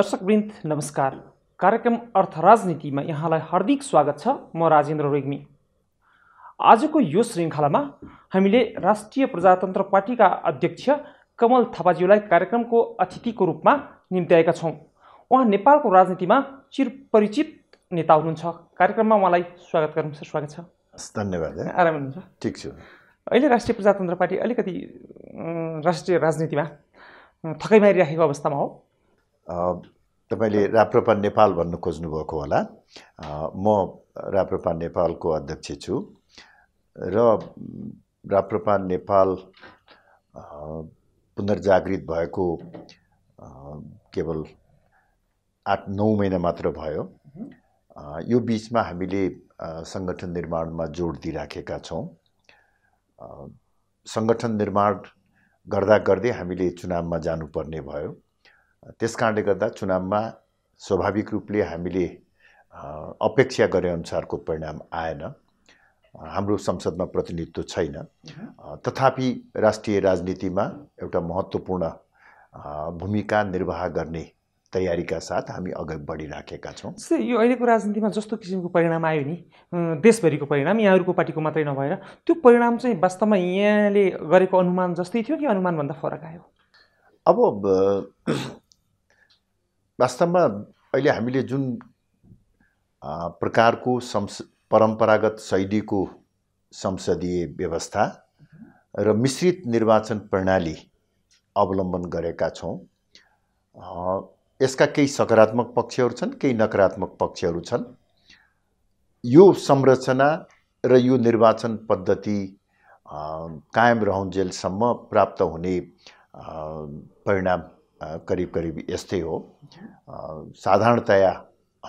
दर्शकवृन्द नमस्कार कार्यक्रम अर्थ राजनीतिमा यहाँलाई हार्दिक स्वागत छ म राजेन्द्र रेग्मी आजको यो श्रृङ्खलामा हामीले राष्ट्रिय प्रजातन्त्र पार्टीका अध्यक्ष कमल थापाज्यूलाई कार्यक्रमको अतिथिको रूपमा निम्त्याएका छौँ उहाँ नेपालको राजनीतिमा चिरपरिचित नेता हुनुहुन्छ कार्यक्रममा उहाँलाई स्वागत गर्नु स्वागत छ धन्यवाद आराम हुनुहुन्छ ठिक छु अहिले राष्ट्रिय प्रजातन्त्र पार्टी अलिकति राष्ट्रिय राजनीतिमा थकाइ मारिराखेको अवस्थामा हो तपाईँले राप्रपा नेपाल भन्नु खोज्नुभएको होला म राप्रपा नेपालको अध्यक्ष छु र राप्रपा नेपाल पुनर्जागृत भएको केवल आठ नौ महिना मात्र भयो यो बिचमा हामीले सङ्गठन निर्माणमा जोड दिइराखेका छौँ सङ्गठन निर्माण गर्दा गर्दै हामीले चुनावमा जानुपर्ने भयो त्यस कारणले गर्दा चुनावमा स्वाभाविक रूपले हामीले अपेक्षा गरे अनुसारको परिणाम आएन हाम्रो संसदमा प्रतिनिधित्व छैन तथापि राष्ट्रिय राजनीतिमा एउटा महत्त्वपूर्ण भूमिका निर्वाह गर्ने तयारीका साथ हामी अघि बढिराखेका छौँ जस्तै यो अहिलेको राजनीतिमा जस्तो किसिमको परिणाम आयो नि देशभरिको परिणाम यहाँहरूको पार्टीको मात्रै नभएर त्यो परिणाम चाहिँ वास्तवमा यहाँले गरेको अनुमान जस्तै थियो कि अनुमानभन्दा फरक आयो अब वास्तवमा अहिले हामीले जुन प्रकारको संस परम्परागत शैलीको संसदीय व्यवस्था र मिश्रित निर्वाचन प्रणाली अवलम्बन गरेका छौँ यसका केही सकारात्मक पक्षहरू छन् केही नकारात्मक पक्षहरू छन् यो संरचना र यो निर्वाचन पद्धति कायम रहन्जेलसम्म प्राप्त हुने परिणाम करिब करिब यस्तै हो साधारणतया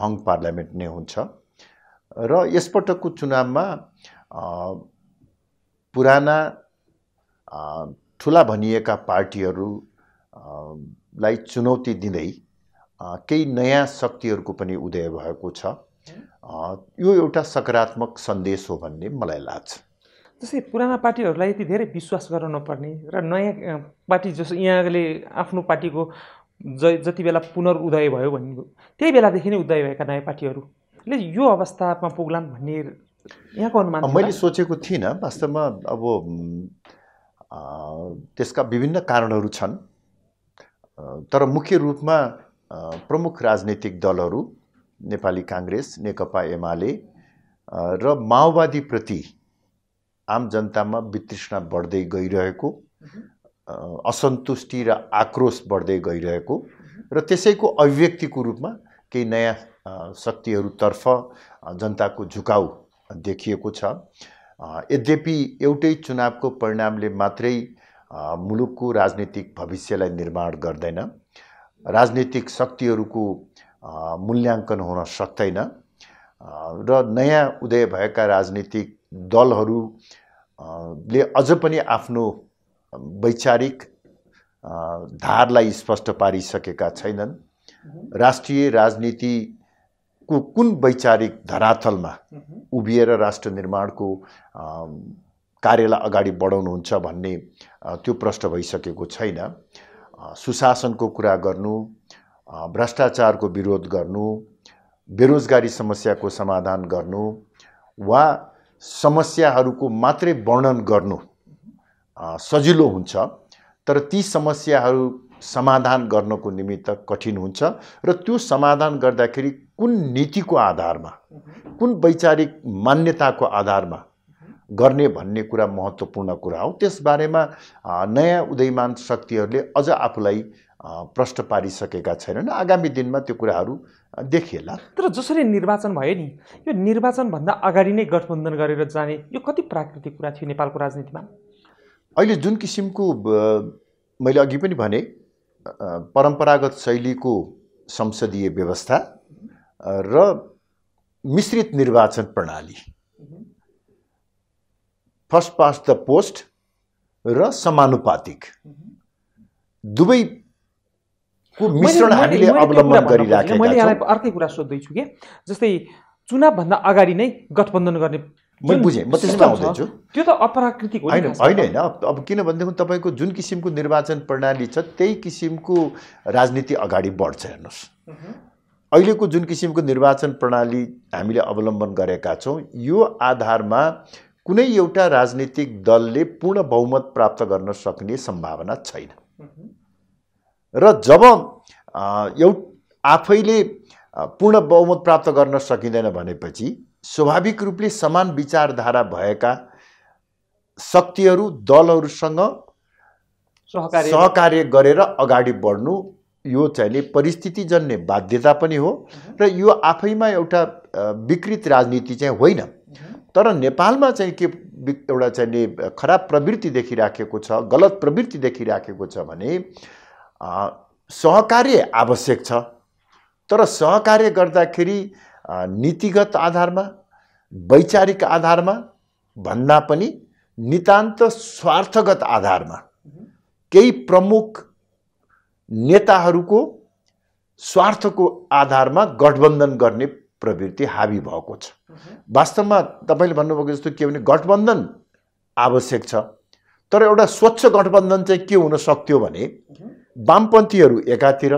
हङ पार्लियामेन्ट नै हुन्छ र यसपटकको चुनावमा पुराना ठुला भनिएका पार्टीहरूलाई चुनौती दिँदै केही नयाँ शक्तिहरूको पनि उदय भएको छ यो एउटा सकारात्मक सन्देश हो भन्ने मलाई लाग्छ जस्तै पुराना पार्टीहरूलाई यति धेरै विश्वास गर्न नपर्ने र नयाँ पार्टी जस यहाँले आफ्नो पार्टीको ज जति बेला पुनरुदय भयो भन्ने त्यही बेलादेखि नै उदय भएका नयाँ पार्टीहरूले यो अवस्थामा पुग्लान् भन्ने यहाँको अनुमान मैले सोचेको थिइनँ वास्तवमा अब त्यसका विभिन्न कारणहरू छन् तर मुख्य रूपमा प्रमुख राजनैतिक दलहरू नेपाली काङ्ग्रेस नेकपा एमाले र माओवादीप्रति आम जनतामा वितृष्णा बढ्दै गइरहेको असन्तुष्टि र आक्रोश बढ्दै गइरहेको र त्यसैको अभिव्यक्तिको रूपमा केही नयाँ शक्तिहरूतर्फ जनताको झुकाउ देखिएको छ यद्यपि एउटै चुनावको परिणामले मात्रै मुलुकको राजनीतिक भविष्यलाई निर्माण गर्दैन राजनीतिक शक्तिहरूको मूल्याङ्कन हुन सक्दैन र नयाँ उदय भएका राजनीतिक दलहरूले अझ पनि आफ्नो वैचारिक धारलाई स्पष्ट पारिसकेका छैनन् राष्ट्रिय राजनीतिको कुन वैचारिक धरातलमा उभिएर राष्ट्र निर्माणको कार्यलाई अगाडि बढाउनुहुन्छ भन्ने त्यो प्रश्न भइसकेको छैन सुशासनको कुरा गर्नु भ्रष्टाचारको विरोध गर्नु बेरोजगारी समस्याको समाधान गर्नु वा समस्याहरूको मात्रै वर्णन गर्नु सजिलो हुन्छ तर ती समस्याहरू समाधान गर्नको निमित्त कठिन हुन्छ र त्यो समाधान गर्दाखेरि कुन नीतिको आधारमा कुन वैचारिक मान्यताको आधारमा गर्ने भन्ने कुरा महत्त्वपूर्ण कुरा हो त्यसबारेमा नयाँ उदयमान शक्तिहरूले अझ आफूलाई प्रश्न पारिसकेका छैनन् आगामी दिनमा त्यो कुराहरू देखिएला तर जसरी निर्वाचन भयो नि यो निर्वाचनभन्दा अगाडि नै गठबन्धन गरेर जाने यो कति प्राकृतिक कुरा थियो नेपालको राजनीतिमा अहिले जुन किसिमको मैले अघि पनि भने परम्परागत शैलीको संसदीय व्यवस्था र मिश्रित निर्वाचन प्रणाली फर्स्ट पास्ट द पोस्ट र समानुपातिक दुवैको मिश्रण हामीले अवलम्बन गरिराखेका मैले अर्कै कुरा सोध्दैछु कि जस्तै चुनावभन्दा अगाडि नै गठबन्धन गर्ने म बुझेँ म त्यसमा आउँदैछु त्यो त अपराकृतिक होइन होइन होइन अब किन भनेदेखि तपाईँको जुन किसिमको निर्वाचन प्रणाली छ त्यही किसिमको राजनीति अगाडि बढ्छ हेर्नुहोस् अहिलेको जुन किसिमको निर्वाचन प्रणाली हामीले अवलम्बन गरेका छौँ यो आधारमा कुनै एउटा राजनीतिक दलले पूर्ण बहुमत प्राप्त गर्न सक्ने सम्भावना छैन र जब एउ आफैले पूर्ण बहुमत प्राप्त गर्न सकिँदैन भनेपछि स्वाभाविक रूपले समान विचारधारा भएका शक्तिहरू दलहरूसँग सहकार्य गरेर अगाडि बढ्नु यो चाहिँ परिस्थिति जन्ने बाध्यता पनि हो र यो आफैमा एउटा विकृत राजनीति चाहिँ होइन तर नेपालमा चाहिँ के एउटा चाहिँ खराब प्रवृत्ति देखिराखेको छ गलत प्रवृत्ति देखिराखेको छ भने सहकार्य आवश्यक छ तर सहकार्य गर्दाखेरि नीतिगत आधारमा वैचारिक आधारमा भन्दा पनि नितान्त स्वार्थगत आधारमा केही प्रमुख नेताहरूको स्वार्थको आधारमा गठबन्धन गर्ने प्रवृत्ति हावी भएको छ वास्तवमा तपाईँले भन्नुभएको जस्तो के भने गठबन्धन आवश्यक छ तर एउटा स्वच्छ गठबन्धन चाहिँ के हुन सक्थ्यो भने वामपन्थीहरू एकातिर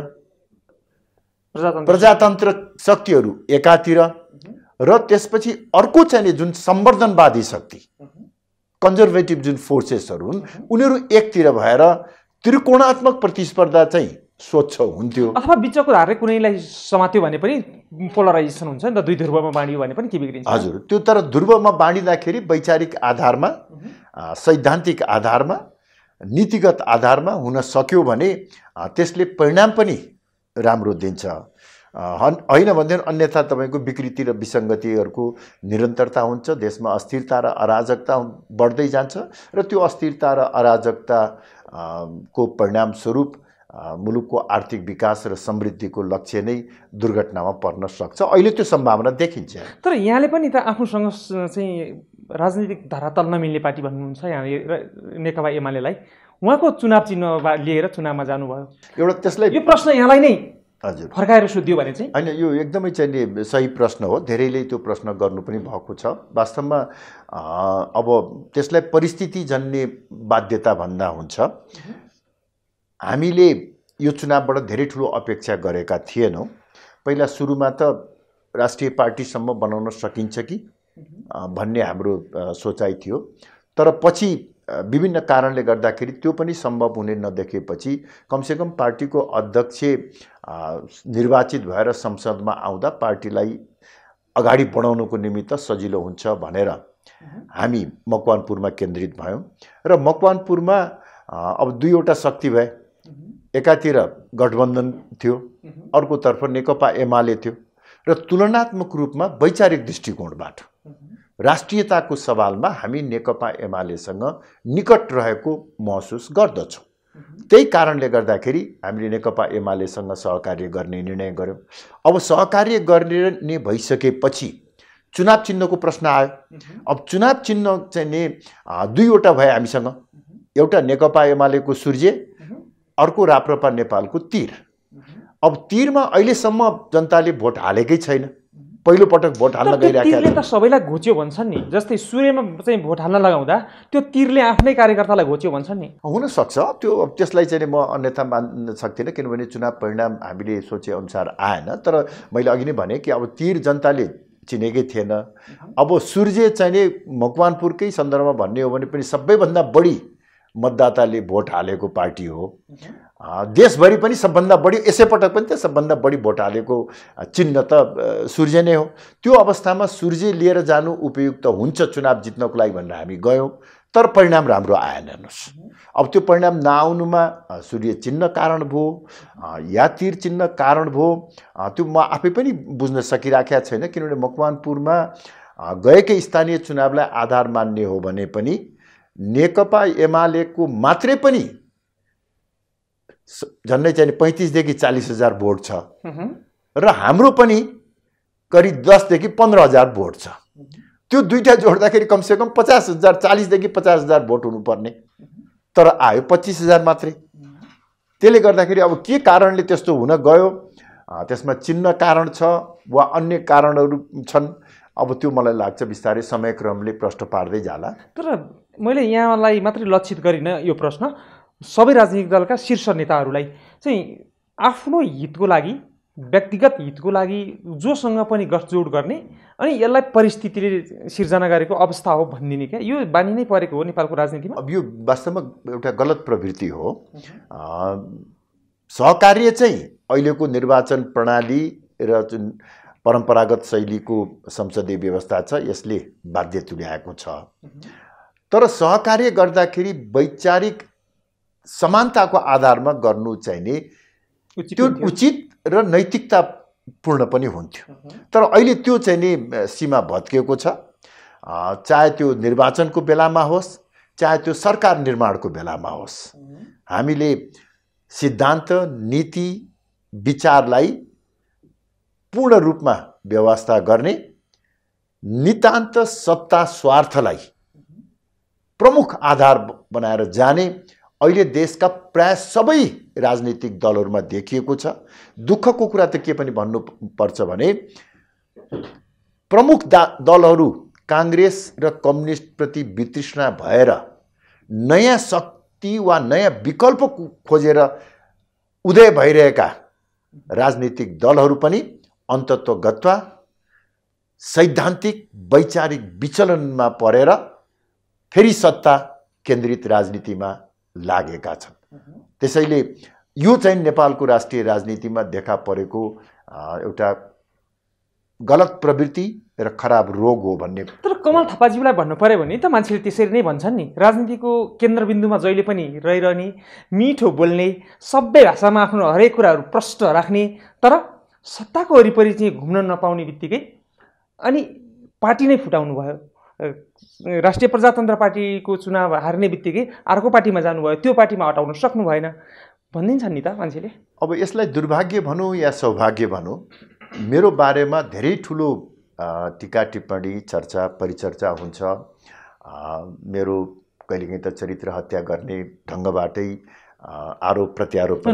प्रजातन्त्र शक्तिहरू एकातिर र त्यसपछि अर्को चाहिँ जुन सम्वर्धनवादी शक्ति कन्जर्भेटिभ जुन फोर्सेसहरू हुन् उनीहरू एकतिर भएर त्रिकोणात्मक प्रतिस्पर्धा चाहिँ स्वच्छ हुन्थ्यो अथवा बिचको धारले कुनैलाई समात्यो भने पनि पोलराइजेसन हुन्छ नि त दुई ध्रुवमा बाँडियो भने पनि के बिग्रिन्छ हजुर त्यो तर ध्रुवमा बाँडिँदाखेरि वैचारिक आधारमा सैद्धान्तिक आधारमा नीतिगत आधारमा हुन सक्यो भने त्यसले परिणाम पनि राम्रो दिन्छ होइन भनेदेखि अन्यथा तपाईँको विकृति र विसङ्गतिहरूको निरन्तरता हुन्छ देशमा अस्थिरता र अराजकता बढ्दै जान्छ र त्यो अस्थिरता र अराजकता को परिणामस्वरूप मुलुकको आर्थिक विकास र समृद्धिको लक्ष्य नै दुर्घटनामा पर्न सक्छ अहिले त्यो सम्भावना देखिन्छ तर यहाँले पनि त आफूसँग चाहिँ राजनीतिक धारातल नमिल्ने पार्टी भन्नुहुन्छ यहाँ नेकपा एमालेलाई उहाँको चुनाव चिन्ह लिएर चुनावमा जानुभयो एउटा त्यसलाई यो प्रश्न यहाँलाई नै हजुर फर्काएर सोध्यो भने चाहिँ होइन यो एकदमै चाहिँ सही प्रश्न हो धेरैले त्यो प्रश्न गर्नु पनि भएको छ वास्तवमा अब त्यसलाई परिस्थिति जन्ने बाध्यता भन्दा हुन्छ हामीले यो चुनावबाट धेरै ठुलो अपेक्षा गरेका थिएनौँ पहिला सुरुमा त राष्ट्रिय पार्टीसम्म बनाउन सकिन्छ कि भन्ने हाम्रो सोचाइ थियो तर पछि विभिन्न कारणले गर्दाखेरि त्यो पनि सम्भव हुने नदेखेपछि कमसेकम पार्टीको अध्यक्ष निर्वाचित भएर संसदमा आउँदा पार्टीलाई अगाडि बढाउनुको निमित्त सजिलो हुन्छ भनेर हामी मकवानपुरमा केन्द्रित भयौँ र मकवानपुरमा अब दुईवटा शक्ति भए एकातिर गठबन्धन थियो अर्कोतर्फ नेकपा एमाले थियो र तुलनात्मक रूपमा वैचारिक दृष्टिकोणबाट राष्ट्रियताको सवालमा हामी नेकपा एमालेसँग निकट रहेको महसुस गर्दछौँ त्यही कारणले गर्दाखेरि हामीले नेकपा एमालेसँग सहकार्य गर्ने निर्णय गऱ्यौँ अब सहकार्य गर्ने भइसकेपछि चुनाव चिन्हको प्रश्न आयो अब चुनाव चिन्ह चाहिँ नि दुईवटा भए हामीसँग एउटा नेकपा एमालेको सूर्य अर्को राप्रपा नेपालको तिर अब तिरमा अहिलेसम्म जनताले भोट हालेकै छैन पहिलोपटक भोट हाल्न गइरहेको त सबैलाई घोच्यो भन्छन् नि जस्तै सूर्यमा चाहिँ भोट हाल्न लगाउँदा त्यो तिरले आफ्नै कार्यकर्तालाई घोच्यो भन्छन् नि हुनसक्छ त्यो त्यसलाई चाहिँ म अन्यथा मान्न सक्दिनँ किनभने चुनाव परिणाम हामीले सोचे अनुसार आएन तर मैले अघि नै भने कि अब तिर जनताले चिनेकै थिएन अब सूर्य चाहिँ मकवानपुरकै सन्दर्भमा भन्ने हो भने पनि सबैभन्दा बढी मतदाताले भोट हालेको पार्टी हो देशभरि पनि सबभन्दा बढी पटक पनि त सबभन्दा बढी भोट हालेको चिन्ह त सूर्य नै हो त्यो अवस्थामा सूर्य लिएर जानु उपयुक्त हुन्छ चुनाव जित्नको लागि भनेर हामी गयौँ तर परिणाम राम्रो आएन हेर्नुहोस् अब त्यो परिणाम नआउनुमा सूर्य चिन्ह कारण भयो या तिर चिन्ह कारण भयो त्यो म आफै पनि बुझ्न सकिराखेका छैन किनभने मकवानपुरमा गएकै स्थानीय चुनावलाई आधार मान्ने हो भने पनि नेकपा एमालेको मात्रै पनि झन्डै चाहिँ पैँतिसदेखि चालिस हजार भोट छ र हाम्रो पनि करिब दसदेखि पन्ध्र हजार भोट छ त्यो दुइटा जोड्दाखेरि कमसेकम पचास हजार चालिसदेखि पचास हजार भोट हुनुपर्ने तर आयो पच्चिस हजार मात्रै त्यसले गर्दाखेरि अब के कारणले त्यस्तो हुन गयो त्यसमा चिन्ह कारण छ वा अन्य कारणहरू छन् अब त्यो मलाई लाग्छ बिस्तारै समयक्रमले प्रश्न पार्दै जाला तर मैले यहाँलाई मात्रै लक्षित गरिनँ यो प्रश्न सबै राजनीतिक दलका शीर्ष नेताहरूलाई चाहिँ आफ्नो हितको लागि व्यक्तिगत हितको लागि जोसँग पनि गठजोड गर्ने अनि यसलाई परिस्थितिले सिर्जना गरेको अवस्था हो भनिदिने क्या यो बानी नै परेको हो नेपालको राजनीतिमा अब यो वास्तवमा एउटा गलत प्रवृत्ति हो सहकार्य चाहिँ अहिलेको निर्वाचन प्रणाली र जुन परम्परागत शैलीको संसदीय व्यवस्था छ यसले बाध्य तुल्याएको छ तर सहकार्य गर्दाखेरि वैचारिक समानताको आधारमा गर्नु चाहिने त्यो उचित र नैतिकतापूर्ण पनि हुन्थ्यो तर अहिले त्यो चाहिँ नि सीमा भत्किएको छ चाहे त्यो निर्वाचनको बेलामा होस् चाहे त्यो सरकार निर्माणको बेलामा होस् हामीले सिद्धान्त नीति विचारलाई पूर्ण रूपमा व्यवस्था गर्ने नितान्त सत्ता स्वार्थलाई प्रमुख आधार बनाएर जाने अहिले देशका प्राय सबै राजनीतिक दलहरूमा देखिएको छ दुःखको कुरा त के पनि भन्नु पर्छ भने प्रमुख दा दलहरू काङ्ग्रेस र कम्युनिस्टप्रति वितृष्णा भएर नयाँ शक्ति वा नयाँ विकल्प खोजेर उदय भइरहेका राजनीतिक दलहरू पनि अन्तत्वगत्वा सैद्धान्तिक वैचारिक विचलनमा परेर फेरि सत्ता केन्द्रित राजनीतिमा लागेका छन् त्यसैले यो चाहिँ नेपालको राष्ट्रिय राजनीतिमा देखा परेको एउटा गलत प्रवृत्ति र खराब रोग हो भन्ने तर कमल थापाजीलाई भन्नु पऱ्यो भने त मान्छेले त्यसरी नै भन्छन् नि राजनीतिको केन्द्रबिन्दुमा जहिले पनि रहिरहने मिठो बोल्ने सबै भाषामा आफ्नो हरेक कुराहरू प्रष्ट राख्ने तर सत्ताको वरिपरि चाहिँ घुम्न नपाउने बित्तिकै अनि पार्टी नै फुटाउनु भयो राष्ट्रिय प्रजातन्त्र पार्टीको चुनाव हार्ने बित्तिकै अर्को पार्टीमा जानुभयो त्यो पार्टीमा हटाउन सक्नु भएन भनिदिन्छ नि त मान्छेले अब यसलाई दुर्भाग्य भनौँ या सौभाग्य भनौँ मेरो बारेमा धेरै ठुलो टिका टिप्पणी चर्चा परिचर्चा हुन्छ मेरो कहिलेकाहीँ त चरित्र हत्या गर्ने ढङ्गबाटै आरोप प्रत्यारोप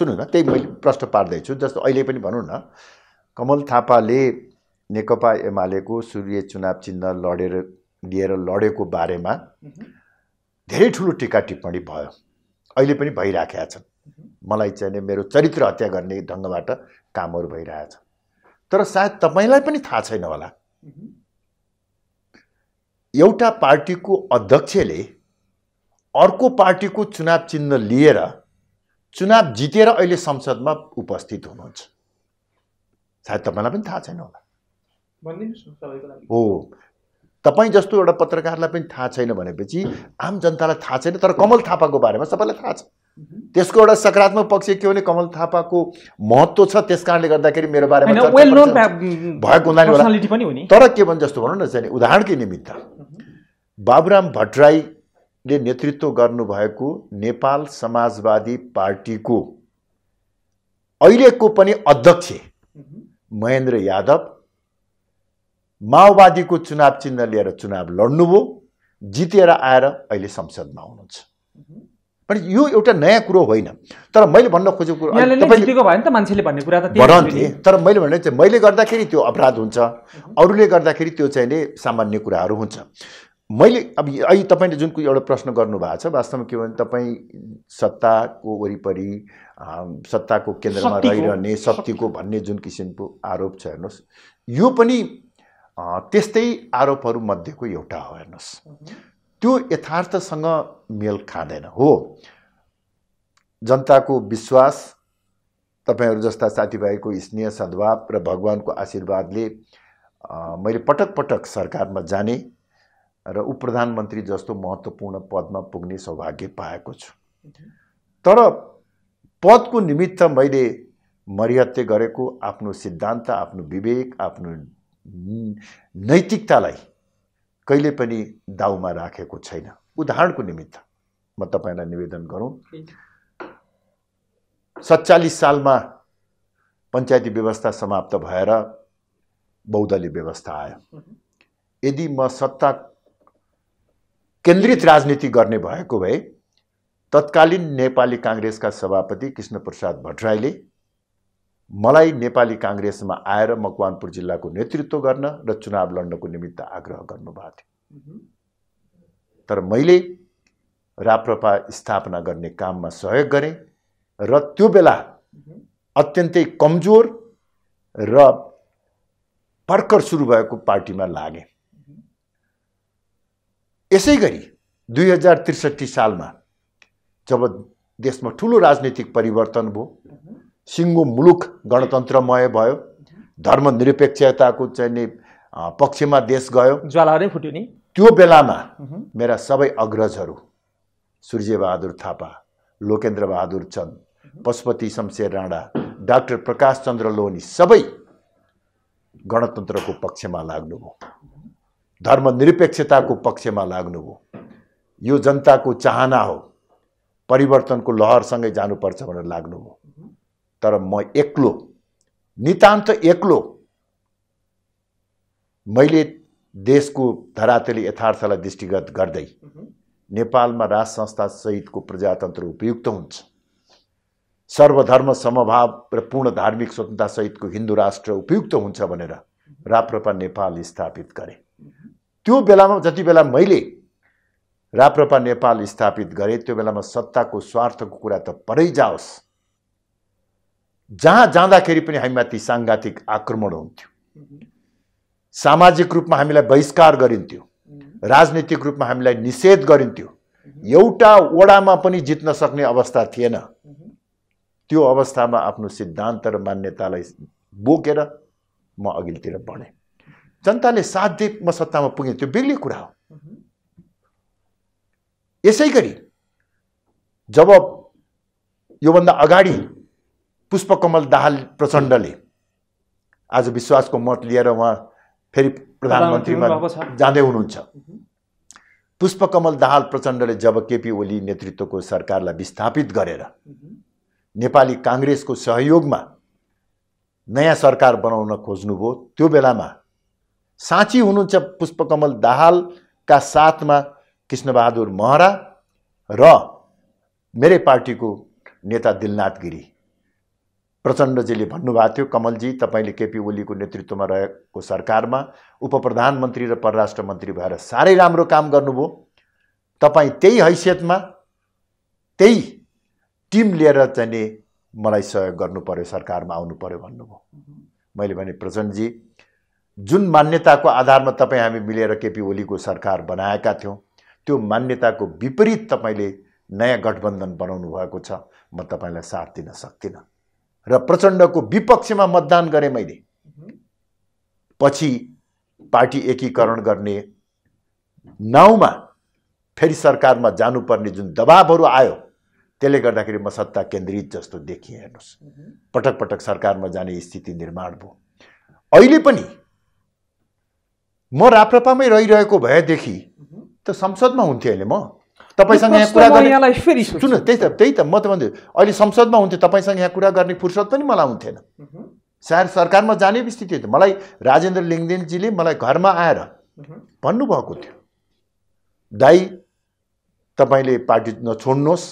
सुन्नु न त्यही मैले प्रश्न पार्दैछु जस्तो अहिले पनि भनौँ न कमल थापाले नेकपा एमालेको सूर्य चुनाव चिन्ह लडेर लिएर लडेको बारेमा धेरै ठुलो टिका टिप्पणी भयो अहिले पनि भइराखेका छन् मलाई चाहिने मेरो चरित्र हत्या गर्ने ढङ्गबाट कामहरू भइरहेछ तर सायद तपाईँलाई पनि थाहा छैन होला एउटा पार्टीको अध्यक्षले अर्को पार्टीको चुनाव चिन्ह लिएर चुनाव जितेर अहिले संसदमा उपस्थित हुनुहुन्छ सायद तपाईँलाई पनि थाहा छैन होला हो तपाईँ जस्तो एउटा पत्रकारलाई पनि थाहा छैन भनेपछि आम जनतालाई थाहा छैन तर कमल थापाको बारेमा सबैलाई थाहा छ त्यसको एउटा सकारात्मक पक्ष के हो भने कमल थापाको महत्त्व छ त्यस कारणले गर्दाखेरि मेरो बारेमा भएको हुनाले तर के भन्छ जस्तो भनौँ न चाहिँ उदाहरणकै निमित्त बाबुराम भट्टराईले नेतृत्व गर्नुभएको नेपाल समाजवादी पार्टीको अहिलेको पनि अध्यक्ष महेन्द्र यादव माओवादीको चुनाव चिन्ह लिएर चुनाव लड्नुभयो जितेर आएर अहिले संसदमा आउनुहुन्छ पनि यो एउटा नयाँ कुरो होइन तर मैले भन्न खोजेको कुरो भन्थे तर मैले भने चाहिँ मैले गर्दाखेरि त्यो अपराध हुन्छ अरूले गर्दाखेरि त्यो चाहिँ नि सामान्य कुराहरू हुन्छ मैले अब अहिले तपाईँले जुन एउटा प्रश्न गर्नुभएको छ वास्तवमा के भने तपाईँ सत्ताको वरिपरि सत्ताको केन्द्रमा रहिरहने शक्तिको भन्ने जुन किसिमको आरोप छ हेर्नुहोस् यो पनि त्यस्तै मध्येको एउटा हो हेर्नुहोस् त्यो यथार्थसँग मेल खाँदैन हो जनताको विश्वास तपाईँहरू जस्ता साथीभाइको स्नेह सद्भाव र भगवान्को आशीर्वादले मैले पटक पटक सरकारमा जाने र उप प्रधानमन्त्री जस्तो महत्त्वपूर्ण पदमा पुग्ने सौभाग्य पाएको छु तर पदको निमित्त मैले मरिहत्य गरेको आफ्नो सिद्धान्त आफ्नो विवेक आफ्नो नैतिकतालाई कहिले पनि दाउमा राखेको छैन उदाहरणको निमित्त म तपाईँलाई निवेदन गरौँ सत्तालिस सालमा पञ्चायती व्यवस्था समाप्त भएर बौद्धली व्यवस्था आयो यदि म सत्ता केन्द्रित राजनीति गर्ने भएको भए तत्कालीन नेपाली काङ्ग्रेसका सभापति कृष्णप्रसाद भट्टराईले मलाई नेपाली काङ्ग्रेसमा आएर मकवानपुर जिल्लाको नेतृत्व गर्न र चुनाव लड्नको निमित्त आग्रह गर्नुभएको थियो तर मैले राप्रपा स्थापना गर्ने काममा सहयोग गरेँ र त्यो बेला अत्यन्तै कमजोर र भर्खर सुरु भएको पार्टीमा लागे यसै गरी दुई हजार त्रिसठी सालमा जब देशमा ठुलो राजनीतिक परिवर्तन भयो सिङ्गो मुलुक गणतन्त्रमय भयो धर्मनिरपेक्षताको चाहिँ नि पक्षमा देश गयो ज्वाला नै फुट्यो नि त्यो बेलामा मेरा सबै अग्रजहरू सूर्यबहादुर थापा लोकेन्द्र बहादुर चन्द पशुपति शमशेर राणा डाक्टर प्रकाश चन्द्र लोनी सबै गणतन्त्रको पक्षमा लाग्नुभयो धर्मनिरपेक्षताको पक्षमा लाग्नुभयो यो जनताको चाहना हो परिवर्तनको लहरसँगै जानुपर्छ भनेर लाग्नुभयो तर म एक्लो नितान्त एक्लो मैले देशको धरातली यथार्थलाई दृष्टिगत गर्दै नेपालमा राज सहितको प्रजातन्त्र उपयुक्त हुन्छ सर्वधर्म समभाव र पूर्ण धार्मिक स्वतन्त्रता सहितको हिन्दू राष्ट्र उपयुक्त हुन्छ भनेर राप्रपा नेपाल स्थापित गरे त्यो बेलामा जति बेला मैले राप्रपा नेपाल स्थापित गरेँ त्यो बेलामा सत्ताको स्वार्थको कुरा त परै जाओस् जहाँ जाँदाखेरि पनि हामीमाथि साङ्घातिक आक्रमण हुन्थ्यो सामाजिक रूपमा हामीलाई बहिष्कार गरिन्थ्यो राजनीतिक रूपमा हामीलाई निषेध गरिन्थ्यो एउटा वडामा पनि जित्न सक्ने अवस्था थिएन त्यो अवस्थामा आफ्नो सिद्धान्त र मान्यतालाई बोकेर म अघिल्तिर बढेँ जनताले साथ दिए म सत्तामा पुगेँ त्यो बेग्लै कुरा हो यसै गरी जब योभन्दा अगाडि पुष्पकमल दाहाल प्रचण्डले आज विश्वासको मत लिएर उहाँ फेरि प्रधानमन्त्रीमा जाँदै हुनुहुन्छ पुष्पकमल दाहाल प्रचण्डले जब केपी ओली नेतृत्वको सरकारलाई विस्थापित गरेर नेपाली काङ्ग्रेसको सहयोगमा नयाँ सरकार बनाउन खोज्नुभयो त्यो बेलामा साँची हुनुहुन्छ पुष्पकमल दाहालका साथमा कृष्णबहादुर महरा र मेरै पार्टीको नेता दिलनाथ गिरी प्रचण्डजीले भन्नुभएको थियो कमलजी तपाईँले केपी ओलीको नेतृत्वमा रहेको सरकारमा उपप्रधानमन्त्री र परराष्ट्र मन्त्री भएर साह्रै राम्रो काम गर्नुभयो तपाईँ त्यही हैसियतमा त्यही टिम लिएर चाहिँ नि मलाई सहयोग गर्नु पऱ्यो सरकारमा आउनु पऱ्यो भन्नुभयो मैले भने प्रचण्डजी जुन मान्यताको आधारमा तपाईँ हामी मिलेर केपी ओलीको सरकार बनाएका थियौँ त्यो मान्यताको विपरीत तपाईँले नयाँ गठबन्धन बनाउनु भएको छ म तपाईँलाई साथ दिन सक्दिनँ र प्रचण्डको विपक्षमा मतदान गरेँ मैले पछि पार्टी एकीकरण गर्ने नाउँमा फेरि सरकारमा जानुपर्ने जुन दबावहरू आयो त्यसले गर्दाखेरि म सत्ता केन्द्रित जस्तो देखेँ हेर्नुहोस् पटक पटक सरकारमा जाने स्थिति निर्माण भयो अहिले पनि म राप्रपामै रहिरहेको भएदेखि त संसदमा हुन्थेँ अहिले म तपाईँसँग यहाँ कुरा गर्ने सुन त्यही त त्यही त म त भन्दै अहिले संसदमा हुन्थ्यो तपाईँसँग यहाँ कुरा गर्ने फुर्सद पनि मलाई हुन्थेन सायद सरकारमा जाने स्थिति थियो मलाई राजेन्द्र लिङ्गदेनजीले मलाई घरमा आएर भन्नुभएको थियो दाई तपाईँले पार्टी नछोड्नुहोस्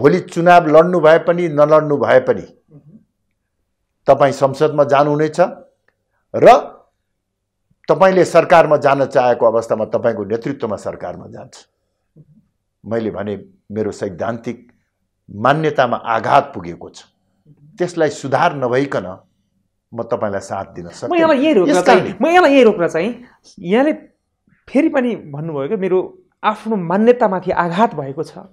भोलि चुनाव लड्नु भए पनि नलड्नु भए पनि तपाईँ संसदमा जानुहुनेछ र तपाईँले सरकारमा जान चाहेको अवस्थामा तपाईँको नेतृत्वमा सरकारमा जान्छ मैले भने मेरो सैद्धान्तिक मान्यतामा आघात पुगेको छ त्यसलाई सुधार नभइकन म तपाईँलाई साथ दिन सक्छु म यहाँलाई यही रोक्न चाहिँ म यहाँलाई यही रोक्न चाहिँ यहाँले फेरि पनि भन्नुभयो कि मेरो आफ्नो मान्यतामाथि आघात भएको छ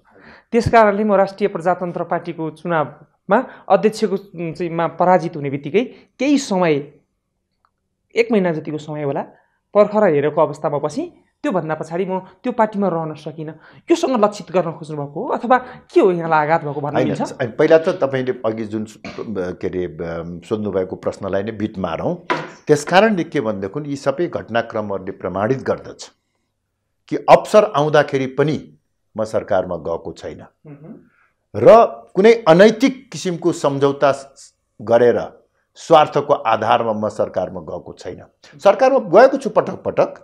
त्यस कारणले म राष्ट्रिय प्रजातन्त्र पार्टीको चुनावमा अध्यक्षको मा पराजित हुने बित्तिकै केही समय एक महिना जतिको समय होला पर्खर हेरेको अवस्थामा पछि त्योभन्दा पछाडि म त्यो पार्टीमा रहन सकिनँ योसँग लक्षित गर्न खोज्नुभएको हो अथवा के हो यहाँलाई आघात भएको भनिन्छ पहिला त तपाईँले अघि जुन के अरे सोध्नुभएको प्रश्नलाई नै बिट मारौँ त्यसकारणले के भनेदेखि यी सबै घटनाक्रमहरूले प्रमाणित गर्दछ कि अवसर आउँदाखेरि पनि म सरकारमा गएको छैन र कुनै अनैतिक किसिमको सम्झौता गरेर स्वार्थको आधारमा म सरकारमा गएको छैन सरकारमा गएको छु पटक पटक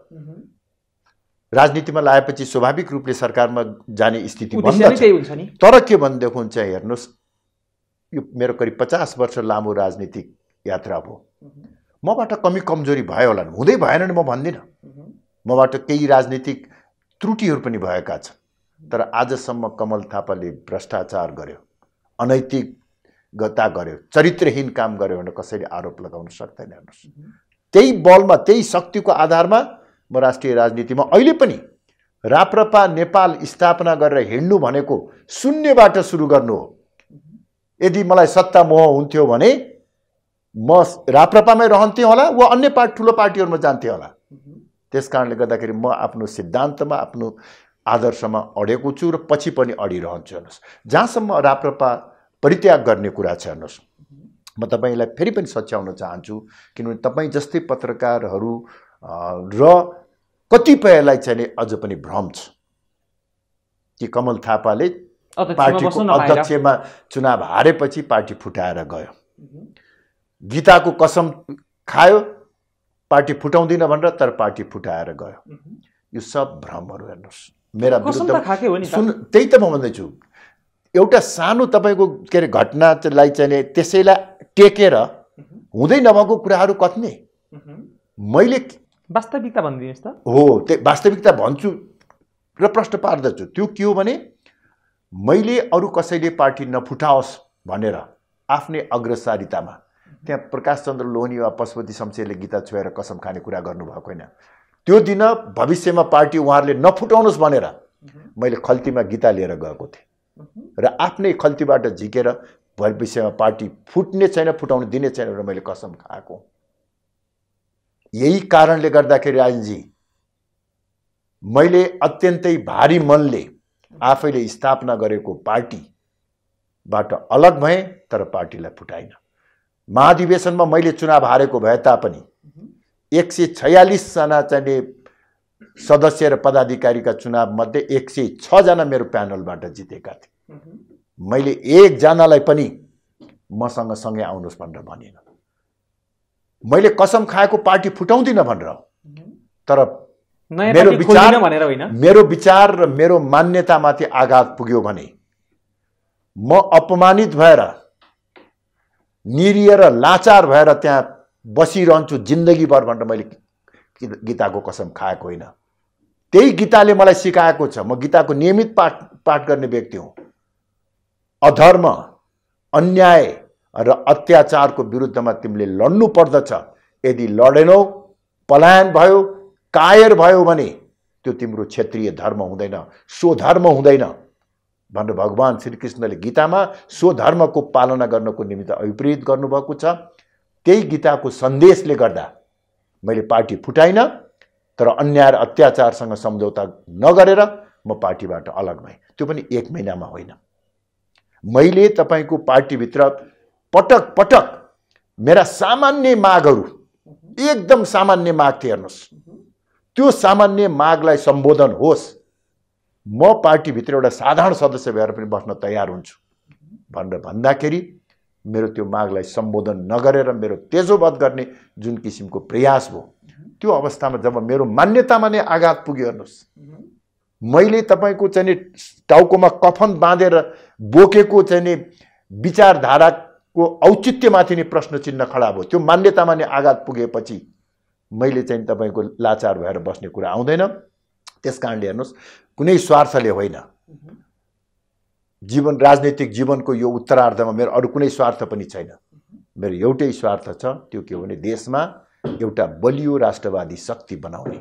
राजनीतिमा लगाएपछि स्वाभाविक रूपले सरकारमा जाने स्थिति हुन्छ नि तर के भनेदेखि हुन्छ हेर्नुहोस् यो मेरो करिब पचास वर्ष लामो राजनीतिक यात्रा भयो मबाट कमी कमजोरी भयो होला नि हुँदै भएन नि म भन्दिनँ मबाट केही राजनीतिक त्रुटिहरू पनि भएका छन् तर आजसम्म कमल थापाले भ्रष्टाचार गर्यो अनैतिकता गर्यो चरित्रहीन काम गर्यो भने कसैले आरोप लगाउन सक्दैन हेर्नुहोस् त्यही बलमा त्यही शक्तिको आधारमा म राष्ट्रिय राजनीतिमा अहिले पनि राप्रपा नेपाल स्थापना गरेर हिँड्नु भनेको शून्यबाट सुरु गर्नु हो यदि मलाई सत्ता मोह हुन्थ्यो भने म राप्रपामै रहन्थेँ होला वा अन्य पार्ट ठुलो पार्टीहरूमा जान्थेँ होला त्यस कारणले गर्दाखेरि म आफ्नो सिद्धान्तमा आफ्नो आदर्शमा अडेको छु र पछि पनि अडिरहन्छु हेर्नुहोस् जहाँसम्म राप्रपा परित्याग गर्ने कुरा छ हेर्नुहोस् म तपाईँलाई फेरि पनि सच्याउन चाहन्छु किनभने तपाईँ जस्तै पत्रकारहरू र कतिपयलाई चाहिँ अझ पनि भ्रम छ कि कमल थापाले पार्टीको अध्यक्षमा चुनाव हारेपछि पार्टी फुटाएर गयो गीताको कसम खायो पार्टी फुटाउँदिन भनेर तर पार्टी फुटाएर गयो यो सब भ्रमहरू हेर्नुहोस् मेरा विरुद्ध सुन त्यही त म भन्दैछु एउटा सानो तपाईँको के अरे घटनालाई चाहिँ त्यसैलाई टेकेर हुँदै नभएको कुराहरू कत्ने मैले वास्तविकता भनिदिनुहोस् त हो त्यही वास्तविकता भन्छु र प्रश्न पार्दछु त्यो के हो भने मैले अरू कसैले पार्टी नफुटाओस् भनेर आफ्नै अग्रसारितामा त्यहाँ प्रकाश चन्द्र लोहनी वा पशुपति शमशेरले गीता छोएर कसम खाने कुरा गर्नुभएको होइन त्यो दिन भविष्यमा पार्टी उहाँहरूले नफुटाउनुहोस् भनेर मैले खल्तीमा गीता लिएर गएको थिएँ र आफ्नै खल्तीबाट झिकेर भविष्यमा पार्टी फुट्ने छैन फुटाउनु दिने छैन भनेर मैले कसम खाएको यही कारणले गर्दाखेरि आइनजी मैले अत्यन्तै भारी मनले आफैले स्थापना गरेको पार्टीबाट अलग भएँ तर पार्टीलाई फुटाइन महाधिवेशनमा मैले चुनाव हारेको भए तापनि एक सय छयालिसजना चाहिँ सदस्य र पदाधिकारीका चुनावमध्ये एक सय छजना मेरो प्यानलबाट जितेका थिए मैले एकजनालाई पनि मसँग सँगै आउनुहोस् भनेर भनिनँ मैले कसम खाएको पार्टी फुटाउँदिनँ भनेर तर मेरो विचार मेरो विचार र मेरो मान्यतामाथि आघात पुग्यो भने म अपमानित भएर निरीय र लाचार भएर त्यहाँ बसिरहन्छु जिन्दगीभर भनेर मैले गीताको कसम खाएको होइन त्यही गीताले मलाई सिकाएको छ म गीताको नियमित पाठ पाठ गर्ने व्यक्ति हुँ अधर्म अन्याय र अत्याचारको विरुद्धमा तिमीले लड्नु पर्दछ यदि लडेनौ पलायन भयो कायर भयो भने त्यो तिम्रो क्षेत्रीय धर्म हुँदैन स्वधर्म हुँदैन भनेर भगवान् श्रीकृष्णले गीतामा स्वधर्मको पालना गर्नको निमित्त अभिप्रेत गर्नुभएको छ त्यही गीताको सन्देशले गर्दा मैले पार्टी फुटाइनँ तर अन्याय र अत्याचारसँग सम्झौता नगरेर म पार्टीबाट अलग भएँ त्यो पनि एक महिनामा होइन मैले तपाईँको पार्टीभित्र पटक पटक मेरा सामान्य मागहरू एकदम सामान्य माग थिए हेर्नुहोस् त्यो सामान्य मागलाई सम्बोधन होस् म पार्टीभित्र एउटा साधारण सदस्य भएर पनि बस्न तयार हुन्छु भनेर भन्दाखेरि मेरो त्यो मागलाई सम्बोधन नगरेर मेरो तेजोवध गर्ने जुन किसिमको प्रयास भयो त्यो अवस्थामा जब मेरो मान्यतामा नै आघात पुग्यो हेर्नुहोस् मैले तपाईँको चाहिँ टाउकोमा कफन बाँधेर बोकेको चाहिँ विचारधारा को औचित्यमाथि नै प्रश्न चिन्ह खडा भयो त्यो मान्यतामा नै आघात पुगेपछि मैले चाहिँ तपाईँको लाचार भएर बस्ने कुरा आउँदैन त्यस कारणले हेर्नुहोस् कुनै स्वार्थले होइन जीवन राजनैतिक जीवनको यो उत्तरार्धमा मेरो अरू कुनै स्वार्थ पनि छैन मेरो एउटै स्वार्थ छ त्यो के हो भने देशमा एउटा बलियो राष्ट्रवादी शक्ति बनाउने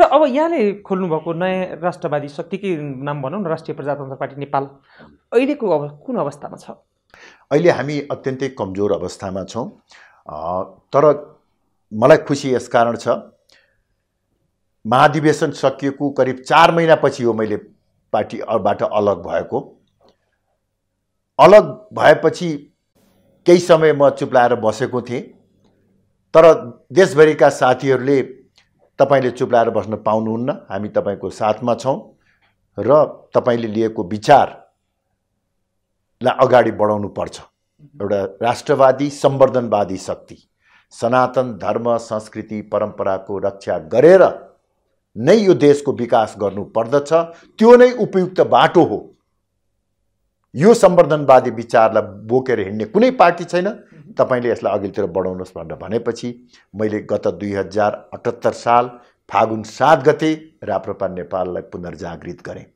र अब यहाँले खोल्नुभएको नयाँ राष्ट्रवादी शक्तिकै नाम भनौँ न राष्ट्रिय प्रजातन्त्र पार्टी नेपाल अहिलेको अब कुन अवस्थामा छ अहिले हामी अत्यन्तै कमजोर अवस्थामा छौँ तर मलाई खुसी यस कारण छ महाधिवेशन सकिएको करिब चार महिनापछि हो मैले पार्टीबाट अलग भएको अलग भएपछि केही समय म चुप्लाएर बसेको थिएँ तर देशभरिका साथीहरूले तपाईँले चुप्लाएर बस्न पाउनुहुन्न हामी तपाईँको साथमा छौँ र तपाईँले लिएको विचार लाई अगाडि बढाउनु पर्छ एउटा राष्ट्रवादी सम्वर्धनवादी शक्ति सनातन धर्म संस्कृति परम्पराको रक्षा गरेर नै यो देशको विकास गर्नु पर्दछ त्यो नै उपयुक्त बाटो हो यो सम्वर्धनवादी विचारलाई बोकेर हिँड्ने कुनै पार्टी छैन तपाईँले यसलाई अघिल्तिर बढाउनुहोस् भनेर भनेपछि मैले गत दुई हजार अठहत्तर साल फागुन सात गते राप्रपा नेपाललाई पुनर्जागृत गरेँ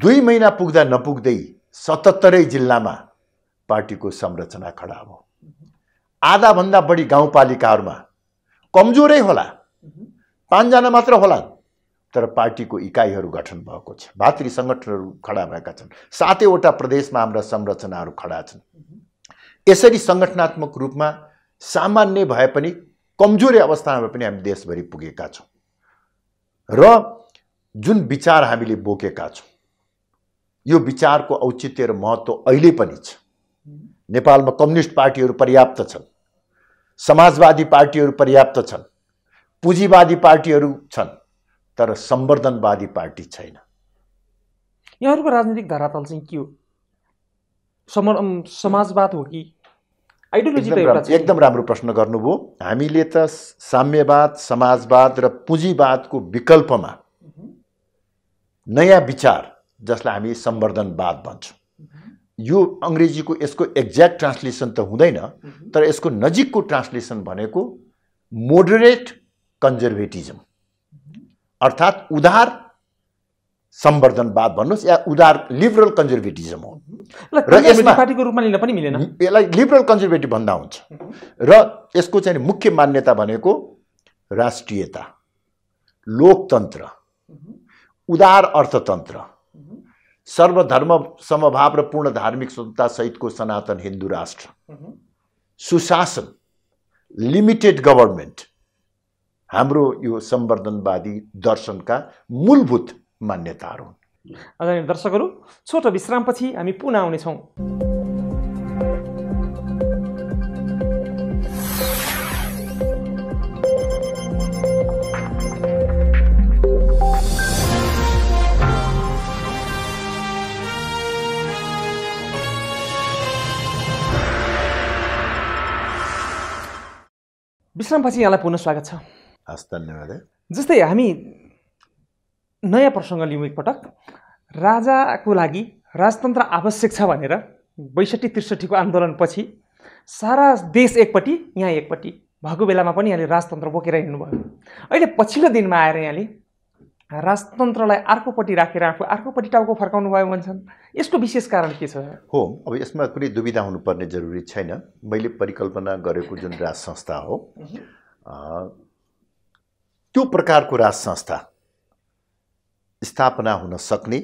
दुई महिना पुग्दा नपुग्दै सतहत्तरै जिल्लामा पार्टीको संरचना खडा हो आधाभन्दा बढी गाउँपालिकाहरूमा कमजोरै होला पाँचजना मात्र होला तर पार्टीको इकाइहरू गठन भएको छ भातृ सङ्गठनहरू खडा भएका छन् सातैवटा प्रदेशमा हाम्रा संरचनाहरू खडा छन् यसरी सङ्गठनात्मक रूपमा सामान्य भए पनि कमजोरी अवस्थामा पनि हामी देशभरि पुगेका छौँ र जुन विचार हामीले बोकेका छौँ यो विचारको औचित्य र महत्त्व अहिले पनि छ नेपालमा कम्युनिस्ट पार्टीहरू पर्याप्त छन् समाजवादी पार्टीहरू पर्याप्त छन् पुँजीवादी पार्टीहरू छन् तर सम्वर्धनवादी पार्टी छैन यहाँहरूको राजनीतिक धरातल चाहिँ के हो समाजवाद हो कि आइडियोलोजी एकदम राम्रो प्रश्न गर्नुभयो हामीले त साम्यवाद समाजवाद र पुँजीवादको विकल्पमा नयाँ विचार जसलाई हामी सम्वर्धनवाद भन्छौँ यो अङ्ग्रेजीको यसको एक्ज्याक्ट ट्रान्सलेसन त हुँदैन तर यसको नजिकको ट्रान्सलेसन भनेको मोडरेट कन्जर्भेटिजम अर्थात् उधार सम्वर्धनवाद भन्नुहोस् या उधार लिबरल कन्जर्भेटिजम हो र यसमा पार्टीको रूपमा लिन पनि मिलेन यसलाई लिबरल कन्जर्भेटिभ भन्दा हुन्छ र यसको चाहिँ मुख्य मान्यता भनेको राष्ट्रियता लोकतन्त्र उदार अर्थतन्त्र सर्वधर्म समभाव र पूर्ण धार्मिक सहितको सनातन हिन्दू राष्ट्र सुशासन लिमिटेड गभर्मेन्ट हाम्रो यो सम्वर्धनवादी दर्शनका मूलभूत मान्यताहरू हुन् दर्शकहरू छोटो विश्रामपछि हामी पुनः आउनेछौँ विश्रामपछि यहाँलाई पुनः स्वागत छ हस् धन्यवाद जस्तै हामी नयाँ प्रसङ्ग लियौँ एकपटक राजाको लागि राजतन्त्र आवश्यक छ भनेर बैसठी त्रिसठीको आन्दोलनपछि सारा देश एकपट्टि यहाँ एकपट्टि भएको बेलामा पनि यहाँले राजतन्त्र बोकेर हिँड्नुभयो अहिले पछिल्लो दिनमा आएर यहाँले राजतन्त्रलाई अर्कोपट्टि राखेर आफू अर्कोपट्टि टाउको फर्काउनु भयो भन्छन् यसको विशेष कारण के छ हो अब यसमा कुनै दुविधा हुनुपर्ने जरुरी छैन मैले परिकल्पना गरेको जुन राज संस्था हो त्यो प्रकारको राज संस्था स्थापना हुन सक्ने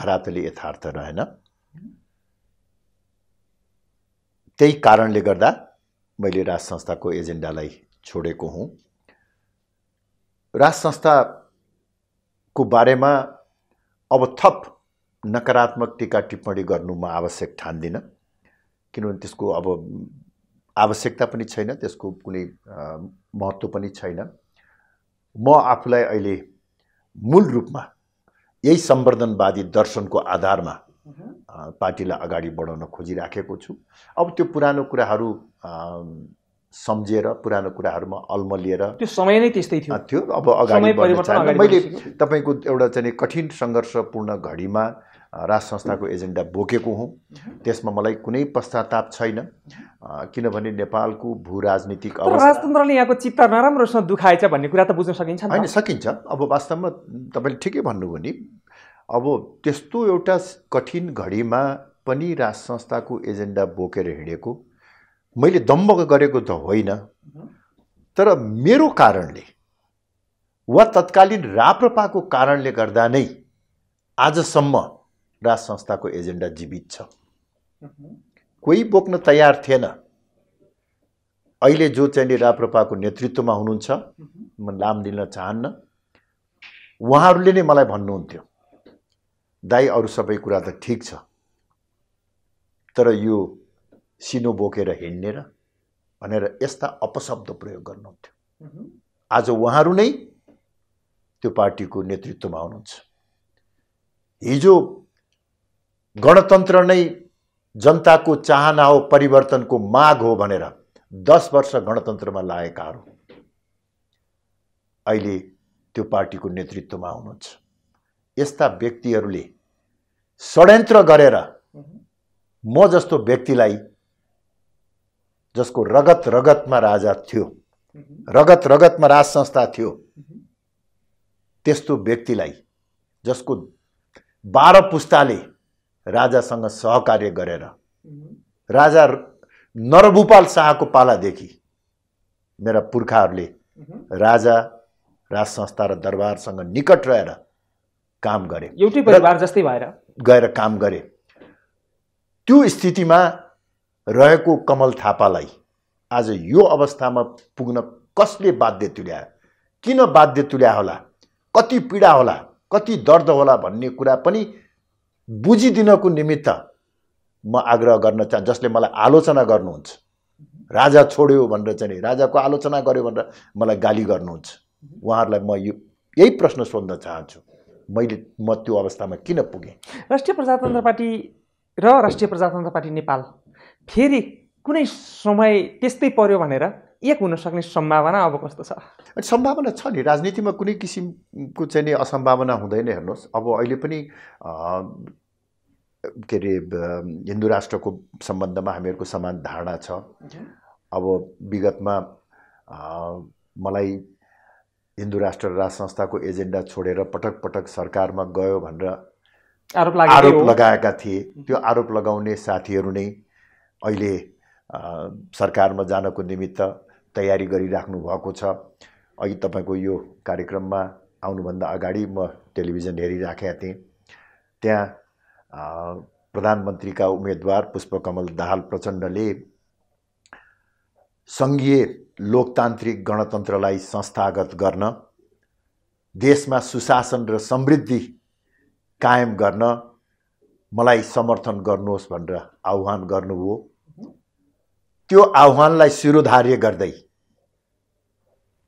धरातले यथार्थ रहेन त्यही कारणले गर्दा मैले राज संस्थाको एजेन्डालाई छोडेको हुँ राज संस्था को बारेमा अब थप नकारात्मक टिका टिप्पणी गर्नु म आवश्यक ठान्दिनँ किनभने त्यसको अब आवश्यकता पनि छैन त्यसको कुनै महत्त्व पनि छैन म आफूलाई अहिले मूल रूपमा यही सम्वर्धनवादी दर्शनको आधारमा पार्टीलाई अगाडि बढाउन खोजिराखेको छु अब त्यो पुरानो कुराहरू सम्झेर पुरानो कुराहरूमा अल्मलिएर त्यो समय नै त्यस्तै थियो थियो अब अगाडि मैले तपाईँको एउटा चाहिँ कठिन सङ्घर्षपूर्ण घडीमा राज संस्थाको एजेन्डा बोकेको हुँ त्यसमा मलाई कुनै पश्चाताप छैन किनभने नेपालको भू राजनीतिक अवस्था राजतन्त्रले यहाँको चित्त नराम्रोसँग दुखाएछ भन्ने कुरा त बुझ्न सकिन्छ होइन सकिन्छ अब वास्तवमा तपाईँले ठिकै भन्नुभयो नि अब त्यस्तो एउटा कठिन घडीमा पनि राज संस्थाको एजेन्डा बोकेर हिँडेको मैले दम्बक गरेको त होइन तर मेरो कारणले वा तत्कालीन राप्रपाको कारणले गर्दा नै आजसम्म राज संस्थाको एजेन्डा जीवित छ कोही बोक्न तयार थिएन अहिले जो चाहिँ राप्रपाको नेतृत्वमा हुनुहुन्छ म नाम लिन चाहन्न उहाँहरूले नै मलाई भन्नुहुन्थ्यो दाई अरू सबै कुरा त ठिक छ तर यो सिनो बोकेर हिँड्ने र भनेर यस्ता अपशब्द प्रयोग गर्नुहुन्थ्यो आज उहाँहरू नै त्यो पार्टीको नेतृत्वमा हुनुहुन्छ हिजो गणतन्त्र नै जनताको चाहना हो परिवर्तनको माग हो भनेर दस वर्ष गणतन्त्रमा लागेकाहरू अहिले त्यो पार्टीको नेतृत्वमा आउनुहुन्छ यस्ता व्यक्तिहरूले षड्यन्त्र गरेर म जस्तो व्यक्तिलाई जसको रगत रगतमा राजा थियो रगत रगतमा राज संस्था थियो त्यस्तो व्यक्तिलाई जसको बाह्र पुस्ताले राजासँग सहकार्य गरेर राजा नरभूपाल शाहको पालादेखि मेरा पुर्खाहरूले राजा राज संस्था र दरबारसँग निकट रहेर काम गरे एउटै परिवार जस्तै भएर गएर काम गरे त्यो स्थितिमा रहेको कमल थापालाई आज यो अवस्थामा पुग्न कसले बाध्य तुल्यायो किन बाध्य तुल्या होला कति पीडा होला कति दर्द होला भन्ने कुरा पनि बुझिदिनको निमित्त म आग्रह गर्न चाहन्छु जसले मलाई आलोचना गर्नुहुन्छ राजा छोड्यो भनेर चाहिँ राजाको आलोचना गर्यो भनेर मलाई गाली गर्नुहुन्छ उहाँहरूलाई म यो यही प्रश्न सोध्न चाहन्छु मैले म त्यो अवस्थामा किन पुगेँ राष्ट्रिय प्रजातन्त्र पार्टी र राष्ट्रिय प्रजातन्त्र पार्टी नेपाल फेरि कुनै समय त्यस्तै पर्यो भनेर एक हुनसक्ने सम्भावना अब कस्तो छ सम्भावना छ नि राजनीतिमा कुनै किसिमको चाहिँ नि असम्भावना हुँदैन हेर्नुहोस् अब अहिले पनि के अरे हिन्दू राष्ट्रको सम्बन्धमा हामीहरूको समान धारणा छ अब विगतमा मलाई हिन्दू राष्ट्र राज संस्थाको एजेन्डा छोडेर पटक पटक सरकारमा गयो भनेर आरोप आरोप लगाएका थिए त्यो आरोप लगाउने साथीहरू नै अहिले सरकारमा जानको निमित्त तयारी गरिराख्नु भएको छ अघि तपाईँको यो कार्यक्रममा आउनुभन्दा अगाडि म टेलिभिजन हेरिराखेका थिएँ त्यहाँ प्रधानमन्त्रीका उम्मेदवार पुष्पकमल दाहाल प्रचण्डले सङ्घीय लोकतान्त्रिक गणतन्त्रलाई संस्थागत गर्न देशमा सुशासन र समृद्धि कायम गर्न मलाई समर्थन गर्नुहोस् भनेर आह्वान गर्नुभयो त्यो आह्वानलाई सिरोधार्य गर्दै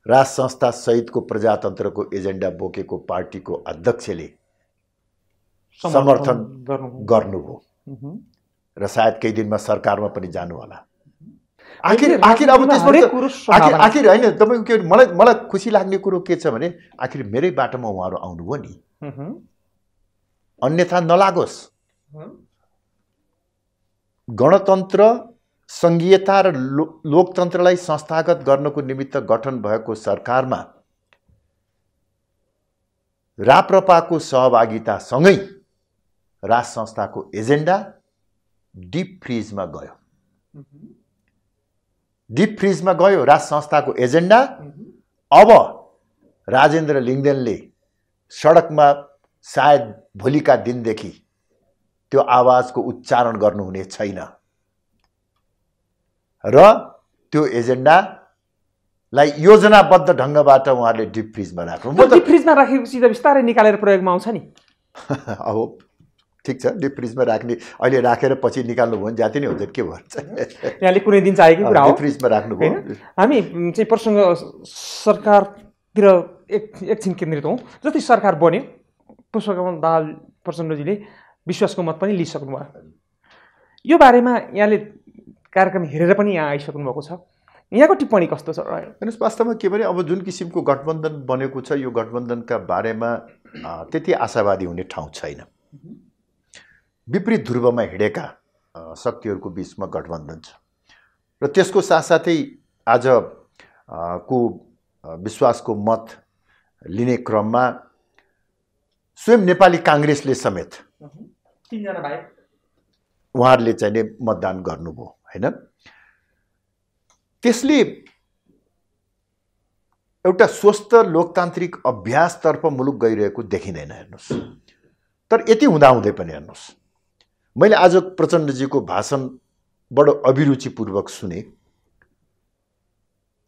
राज संस्था सहितको प्रजातन्त्रको एजेन्डा बोकेको पार्टीको अध्यक्षले समर्थन गर्नु गर्नुभयो र सायद केही दिनमा सरकारमा पनि जानु होला आखिर आखिर अब आखिर आखिर होइन तपाईँको के मलाई मलाई खुसी लाग्ने कुरो के छ भने आखिर मेरै बाटोमा उहाँहरू आउनुभयो नि अन्यथा नलागोस् गणतन्त्र सङ्घीयता र लो लोकतन्त्रलाई संस्थागत गर्नको निमित्त गठन भएको सरकारमा राप्रपाको सहभागितासँगै राज संस्थाको एजेन्डा डिप फ्रिजमा गयो डिप फ्रिजमा गयो राज संस्थाको एजेन्डा अब राजेन्द्र लिङ्गदेनले सडकमा सायद भोलिका दिनदेखि त्यो आवाजको उच्चारण गर्नुहुने छैन र त्यो एजेन्डा लाई योजनाबद्ध ढङ्गबाट उहाँहरूले डिप फ्रिजमा राख्नु डिप फ्रिजमा राखेपछि त बिस्तारै निकालेर प्रयोगमा आउँछ नि अब ठिक छ डिप फ्रिजमा राख्ने अहिले राखेर पछि निकाल्नु भयो भने जाति नै हुन्छ के भन्छ यहाँले कुनै दिन चाहेको कुरा हो फ्रिजमा राख्नुभयो हामी चाहिँ प्रसङ्ग सरकारतिर एक एकछिन केन्द्रित हौँ जति सरकार बन्यो पुष्पकमल दाल प्रचण्डजीले विश्वासको मत पनि भयो यो बारेमा यहाँले कार्यक्रम हेरेर पनि यहाँ आइसक्नु भएको छ यहाँको टिप्पणी कस्तो छ हेर्नुहोस् वास्तवमा के भने अब जुन किसिमको गठबन्धन बनेको छ यो गठबन्धनका बारेमा त्यति आशावादी हुने ठाउँ छैन विपरीत ध्रुवमा हिँडेका शक्तिहरूको बिचमा गठबन्धन छ र त्यसको साथसाथै आज को विश्वासको मत लिने क्रममा स्वयं नेपाली काङ्ग्रेसले समेत उहाँहरूले चाहिँ मतदान गर्नुभयो होइन त्यसले एउटा स्वस्थ लोकतान्त्रिक अभ्यासतर्फ मुलुक गइरहेको देखिँदैन हेर्नुहोस् तर यति हुँदाहुँदै पनि हेर्नुहोस् मैले आज प्रचण्डजीको भाषण बडो अभिरुचिपूर्वक सुने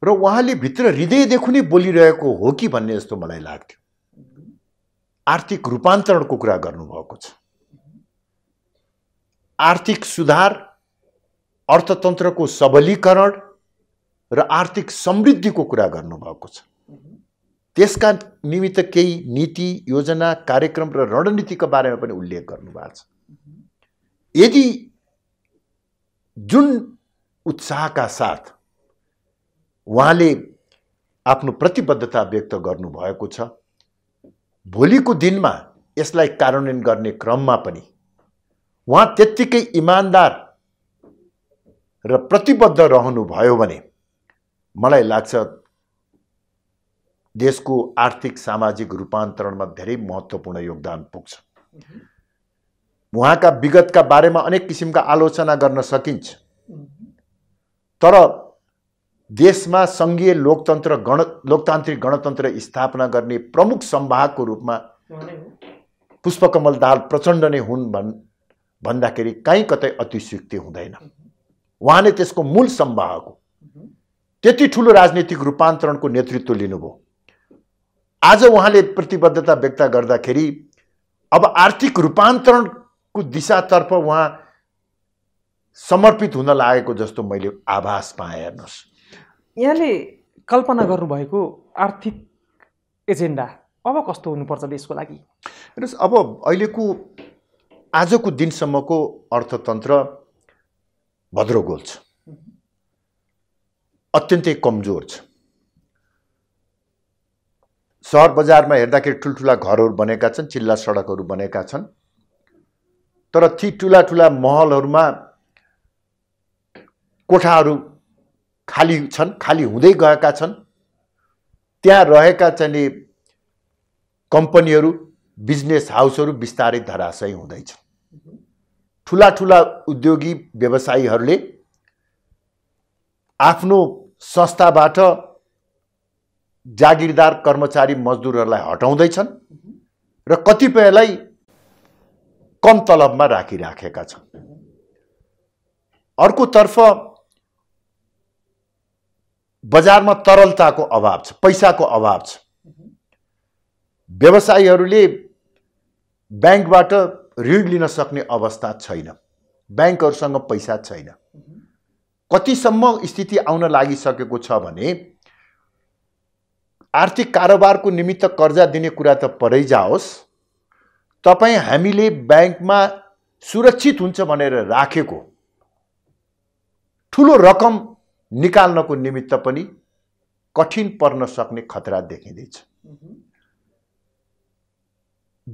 र उहाँले भित्र हृदयदेखि नै बोलिरहेको हो कि भन्ने जस्तो मलाई लाग्थ्यो आर्थिक रूपान्तरणको कुरा गर्नुभएको छ आर्थिक सुधार अर्थतन्त्रको सबलीकरण र आर्थिक समृद्धिको कुरा गर्नुभएको छ त्यसका निमित्त केही नीति योजना कार्यक्रम र रणनीतिको बारेमा पनि उल्लेख गर्नुभएको छ यदि जुन उत्साहका साथ उहाँले आफ्नो प्रतिबद्धता व्यक्त गर्नुभएको छ भोलिको दिनमा यसलाई कार्यान्वयन गर्ने क्रममा पनि उहाँ त्यत्तिकै इमान्दार र प्रतिबद्ध रहनुभयो भने मलाई लाग्छ देशको आर्थिक सामाजिक रूपान्तरणमा धेरै महत्त्वपूर्ण योगदान पुग्छ उहाँका विगतका बारेमा अनेक किसिमका आलोचना गर्न सकिन्छ तर देशमा सङ्घीय लोकतन्त्र गण लोकतान्त्रिक गणतन्त्र स्थापना गर्ने प्रमुख सम्भागको रूपमा पुष्पकमल दाहाल प्रचण्ड नै हुन् भन् भन्दाखेरि काहीँ कतै अतिस्युक्ति हुँदैन उहाँले त्यसको मूल सम्वाहक हो त्यति ठुलो राजनीतिक रूपान्तरणको नेतृत्व लिनुभयो आज उहाँले प्रतिबद्धता व्यक्त गर्दाखेरि अब आर्थिक रूपान्तरणको दिशातर्फ उहाँ समर्पित हुन लागेको जस्तो मैले आभास पाएँ हेर्नुहोस् यहाँले कल्पना गर्नुभएको आर्थिक एजेन्डा अब कस्तो हुनुपर्छ देशको लागि हेर्नुहोस् अब अहिलेको आजको दिनसम्मको अर्थतन्त्र भद्रगोल छ अत्यन्तै कमजोर छ सहर बजारमा हेर्दाखेरि ठुल्ठुला घरहरू बनेका छन् चिल्ला सडकहरू बनेका छन् तर ती ठुला ठुला महलहरूमा कोठाहरू खाली छन् खाली हुँदै गएका छन् त्यहाँ रहेका चाहिँ कम्पनीहरू बिजनेस हाउसहरू बिस्तारै धराशय हुँदैछन् ठुला ठुला उद्योगी व्यवसायीहरूले आफ्नो संस्थाबाट जागिरदार कर्मचारी मजदुरहरूलाई हटाउँदैछन् र कतिपयलाई कम तलबमा राखिराखेका छन् अर्कोतर्फ बजारमा तरलताको अभाव छ पैसाको अभाव छ व्यवसायीहरूले ब्याङ्कबाट ऋण लिन सक्ने अवस्था छैन ब्याङ्कहरूसँग पैसा छैन कतिसम्म स्थिति आउन लागिसकेको छ भने आर्थिक कारोबारको निमित्त कर्जा दिने कुरा त परै जाओस् तपाईँ हामीले ब्याङ्कमा सुरक्षित हुन्छ भनेर राखेको ठुलो रकम निकाल्नको निमित्त पनि कठिन पर्न सक्ने खतरा देखिँदैछ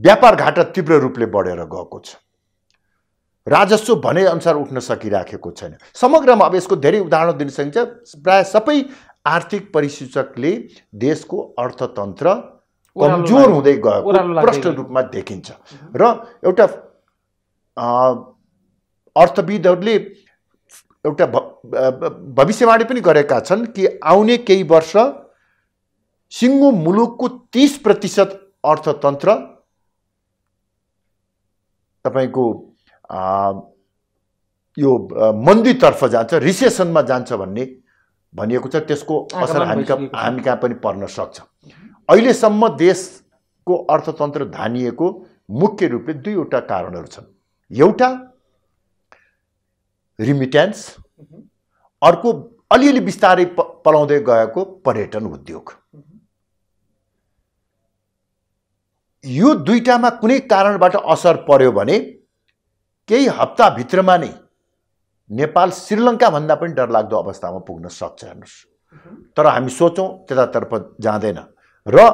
व्यापार घाटा तीव्र रूपले बढेर गएको छ राजस्व भने अनुसार उठ्न सकिराखेको छैन समग्रमा अब यसको धेरै उदाहरण दिन सकिन्छ प्राय सबै आर्थिक परिसूचकले देशको अर्थतन्त्र कमजोर हुँदै गएको प्रष्ट रूपमा देखिन्छ र एउटा अर्थविदहरूले एउटा भविष्यवाणी पनि गरेका छन् कि आउने केही वर्ष सिङ्गो मुलुकको तिस प्रतिशत अर्थतन्त्र तपाईँको यो मन्दीतर्फ जान्छ रिसेसनमा जान्छ भन्ने भनिएको छ त्यसको असर हामी कहाँ हामी कहाँ पनि पर्न सक्छ अहिलेसम्म देशको अर्थतन्त्र धानिएको मुख्य रूपले दुईवटा कारणहरू छन् एउटा रिमिट्यान्स अर्को अलिअलि बिस्तारै प पलाउँदै गएको पर्यटन उद्योग यो दुईवटामा कुनै कारणबाट असर पर्यो भने केही हप्ताभित्रमा नै नेपाल श्रीलङ्काभन्दा पनि डरलाग्दो अवस्थामा पुग्न सक्छ हेर्नुहोस् तर हामी सोचौँ त्यतातर्फ जाँदैन र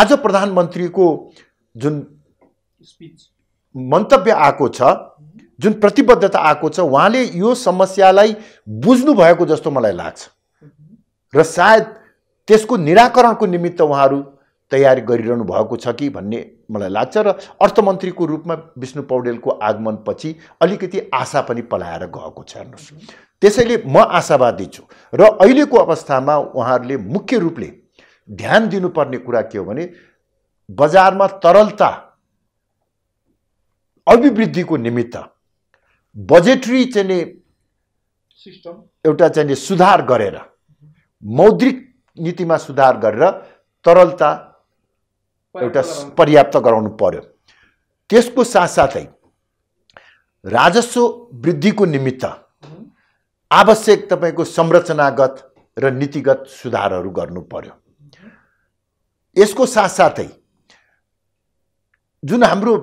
आज प्रधानमन्त्रीको जुन मन्तव्य आएको छ जुन प्रतिबद्धता आएको छ उहाँले यो समस्यालाई बुझ्नु भएको जस्तो मलाई लाग्छ र सायद त्यसको निराकरणको निमित्त उहाँहरू तयारी गरिरहनु भएको छ कि भन्ने मलाई लाग्छ र अर्थमन्त्रीको रूपमा विष्णु पौडेलको आगमनपछि अलिकति आशा पनि पलाएर गएको छ हेर्नुहोस् त्यसैले म आशावादी छु र अहिलेको अवस्थामा उहाँहरूले मुख्य रूपले ध्यान दिनुपर्ने कुरा के हो भने बजारमा तरलता अभिवृद्धिको निमित्त बजेटरी चाहिँ सिस्टम एउटा चाहिँ सुधार गरेर मौद्रिक नीतिमा सुधार गरेर तरलता एउटा पर्याप्त गराउनु पर्यो त्यसको साथसाथै राजस्व वृद्धिको निमित्त आवश्यक तपाईँको संरचनागत र नीतिगत सुधारहरू गर्नु पर्यो यसको साथसाथै जुन हाम्रो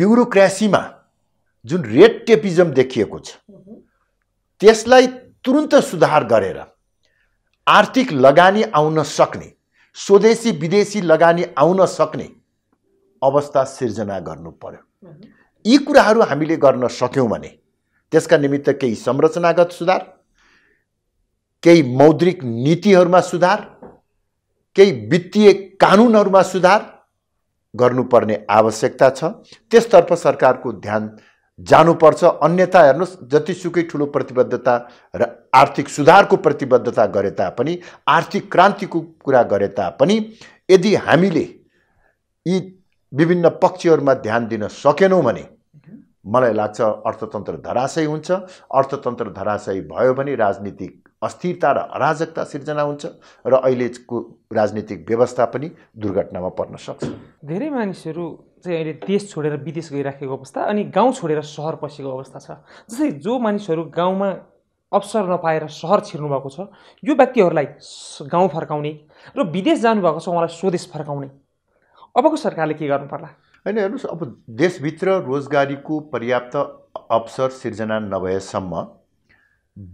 ब्युरोक्रेसीमा जुन रेड टेपिजम देखिएको छ त्यसलाई तुरुन्त सुधार गरेर आर्थिक लगानी आउन सक्ने स्वदेशी विदेशी लगानी आउन सक्ने अवस्था सिर्जना गर्नु पर्यो यी कुराहरू हामीले गर्न सक्यौँ भने त्यसका निमित्त केही संरचनागत सुधार केही मौद्रिक नीतिहरूमा सुधार केही वित्तीय कानुनहरूमा सुधार गर्नुपर्ने आवश्यकता छ त्यसतर्फ सरकारको ध्यान जानुपर्छ अन्यथा हेर्नुहोस् जतिसुकै ठुलो प्रतिबद्धता र आर्थिक सुधारको प्रतिबद्धता गरे तापनि आर्थिक क्रान्तिको कुरा गरे तापनि यदि हामीले यी विभिन्न पक्षहरूमा ध्यान दिन सकेनौँ भने मलाई लाग्छ अर्थतन्त्र धराशय हुन्छ अर्थतन्त्र धराशय भयो भने राजनीतिक अस्थिरता र अराजकता सिर्जना हुन्छ र अहिलेको राजनीतिक व्यवस्था पनि दुर्घटनामा पर्न सक्छ धेरै मानिसहरू चाहिँ अहिले देश छोडेर विदेश गइराखेको अवस्था अनि गाउँ छोडेर सहर पसेको अवस्था छ जस्तै जो मानिसहरू गाउँमा अवसर नपाएर सहर छिर्नुभएको छ यो व्यक्तिहरूलाई गाउँ फर्काउने र विदेश जानुभएको छ उहाँलाई स्वदेश फर्काउने अबको सरकारले के गर्नु पर्ला होइन हेर्नुहोस् अब देशभित्र रोजगारीको पर्याप्त अवसर सिर्जना नभएसम्म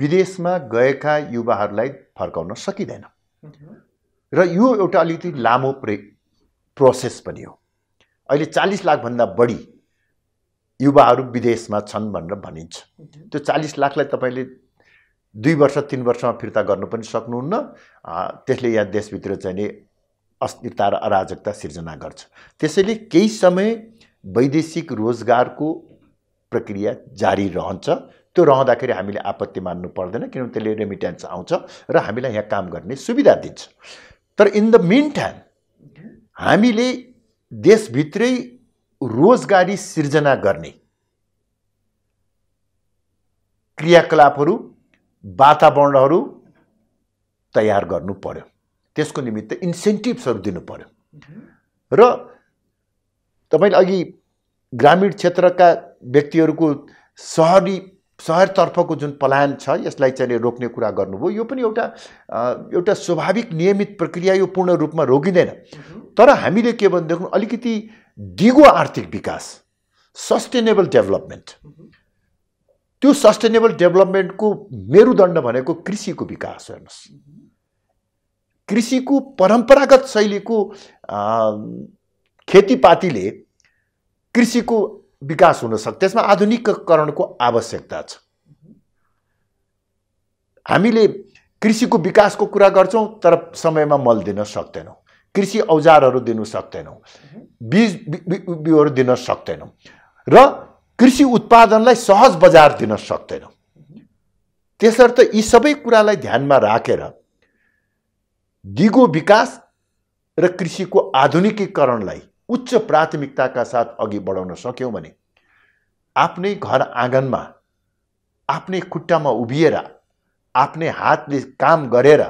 विदेशमा गएका युवाहरूलाई फर्काउन सकिँदैन र यो एउटा अलिकति लामो प्रे प्रोसेस पनि हो अहिले चालिस लाखभन्दा बढी युवाहरू विदेशमा छन् भनेर भनिन्छ त्यो चालिस लाखलाई तपाईँले दुई वर्ष तिन वर्षमा फिर्ता गर्नु पनि सक्नुहुन्न त्यसले यहाँ देशभित्र चाहिँ नि अस्थिरता र अराजकता सिर्जना गर्छ त्यसैले केही समय वैदेशिक रोजगारको प्रक्रिया जारी रहन्छ त्यो रहँदाखेरि हामीले आपत्ति मान्नु पर्दैन किनभने त्यसले रेमिट्यान्स आउँछ र हामीलाई यहाँ काम गर्ने सुविधा दिन्छ तर इन द मेन टाइम हामीले देशभित्रै रोजगारी सिर्जना गर्ने क्रियाकलापहरू वातावरणहरू तयार गर्नु पर्यो त्यसको निमित्त इन्सेन्टिभ्सहरू दिनु पर्यो र तपाईँले अघि ग्रामीण क्षेत्रका व्यक्तिहरूको सहरी सहरतर्फको जुन पलायन छ यसलाई चाहिँ रोक्ने कुरा गर्नुभयो यो पनि एउटा एउटा स्वाभाविक नियमित प्रक्रिया यो पूर्ण रूपमा रोकिँदैन तर हामीले के भनेदेखि अलिकति दिगो आर्थिक विकास सस्टेनेबल डेभलपमेन्ट त्यो सस्टेनेबल डेभलपमेन्टको मेरुदण्ड भनेको कृषिको विकास हेर्नुहोस् कृषिको परम्परागत शैलीको खेतीपातीले कृषिको विकास हुन हुनसक्छ त्यसमा आधुनिकीकरणको आवश्यकता छ हामीले कृषिको विकासको कुरा गर्छौँ तर समयमा मल दिन सक्दैनौँ कृषि औजारहरू दिनु सक्दैनौँ बिज बिउहरू दिन सक्दैनौँ र कृषि उत्पादनलाई सहज बजार दिन सक्दैनौँ त्यसर्थ यी सबै कुरालाई ध्यानमा राखेर दिगो विकास र कृषिको आधुनिकीकरणलाई उच्च प्राथमिकताका साथ अघि बढाउन सक्यौँ भने आफ्नै घर आँगनमा आफ्नै खुट्टामा उभिएर आफ्नै हातले काम गरेर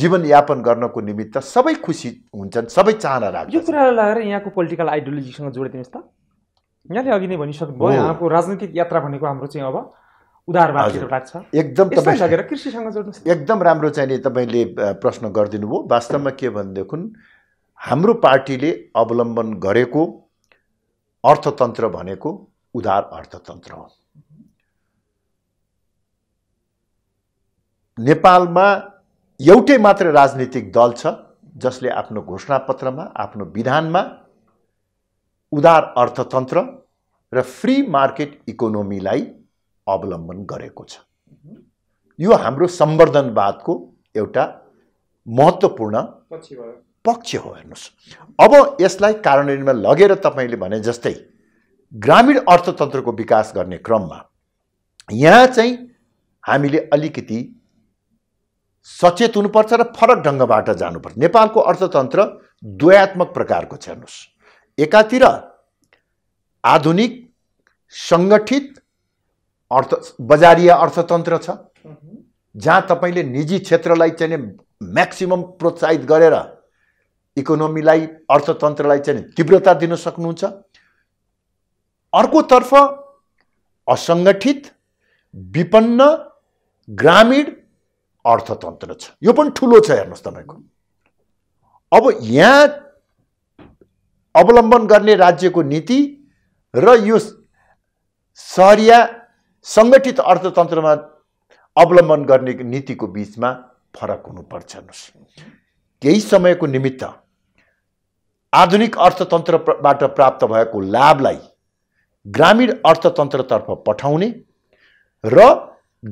जीवनयापन गर्नको निमित्त सबै खुसी हुन्छन् सबै चाहना राख्छ यो कुरालाई लागेर यहाँको पोलिटिकल आइडियोलोजीसँग जोडिदिनुहोस् त यहाँले अघि नै भनिसक्नुभयो यहाँको राजनीतिक यात्रा भनेको हाम्रो चाहिँ अब एकदम तपाईँ एकदम राम्रो चाहिँ तपाईँले प्रश्न गरिदिनु भयो वास्तवमा के भनेदेखि हाम्रो पार्टीले अवलम्बन गरेको अर्थतन्त्र भनेको उदार अर्थतन्त्र हो नेपालमा एउटै मात्र राजनीतिक दल छ जसले आफ्नो घोषणापत्रमा आफ्नो विधानमा उदार अर्थतन्त्र र फ्री मार्केट इकोनोमीलाई अवलम्बन गरेको छ यो हाम्रो सम्वर्धनवादको एउटा महत्त्वपूर्ण पक्ष हो हेर्नुहोस् अब यसलाई कार्यान्वयनमा लगेर तपाईँले भने जस्तै ग्रामीण अर्थतन्त्रको विकास गर्ने क्रममा यहाँ चाहिँ हामीले अलिकति सचेत हुनुपर्छ र फरक ढङ्गबाट जानुपर्छ नेपालको अर्थतन्त्र द्वयात्मक प्रकारको छ हेर्नुहोस् एकातिर आधुनिक सङ्गठित अर्थ बजारीय अर्थतन्त्र छ जहाँ तपाईँले निजी क्षेत्रलाई चाहिँ म्याक्सिमम् प्रोत्साहित गरेर इकोनोमीलाई अर्थतन्त्रलाई चाहिँ तीव्रता दिन सक्नुहुन्छ अर्कोतर्फ असङ्गठित विपन्न ग्रामीण अर्थतन्त्र छ यो पनि ठुलो छ हेर्नुहोस् तपाईँको अब यहाँ अवलम्बन गर्ने राज्यको नीति र यो सहरिया सङ्गठित अर्थतन्त्रमा अवलम्बन गर्ने नीतिको बिचमा फरक हुनुपर्छ हेर्नुहोस् केही समयको निमित्त आधुनिक अर्थतन्त्रबाट प्राप्त भएको लाभलाई ग्रामीण अर्थतन्त्रतर्फ पठाउने र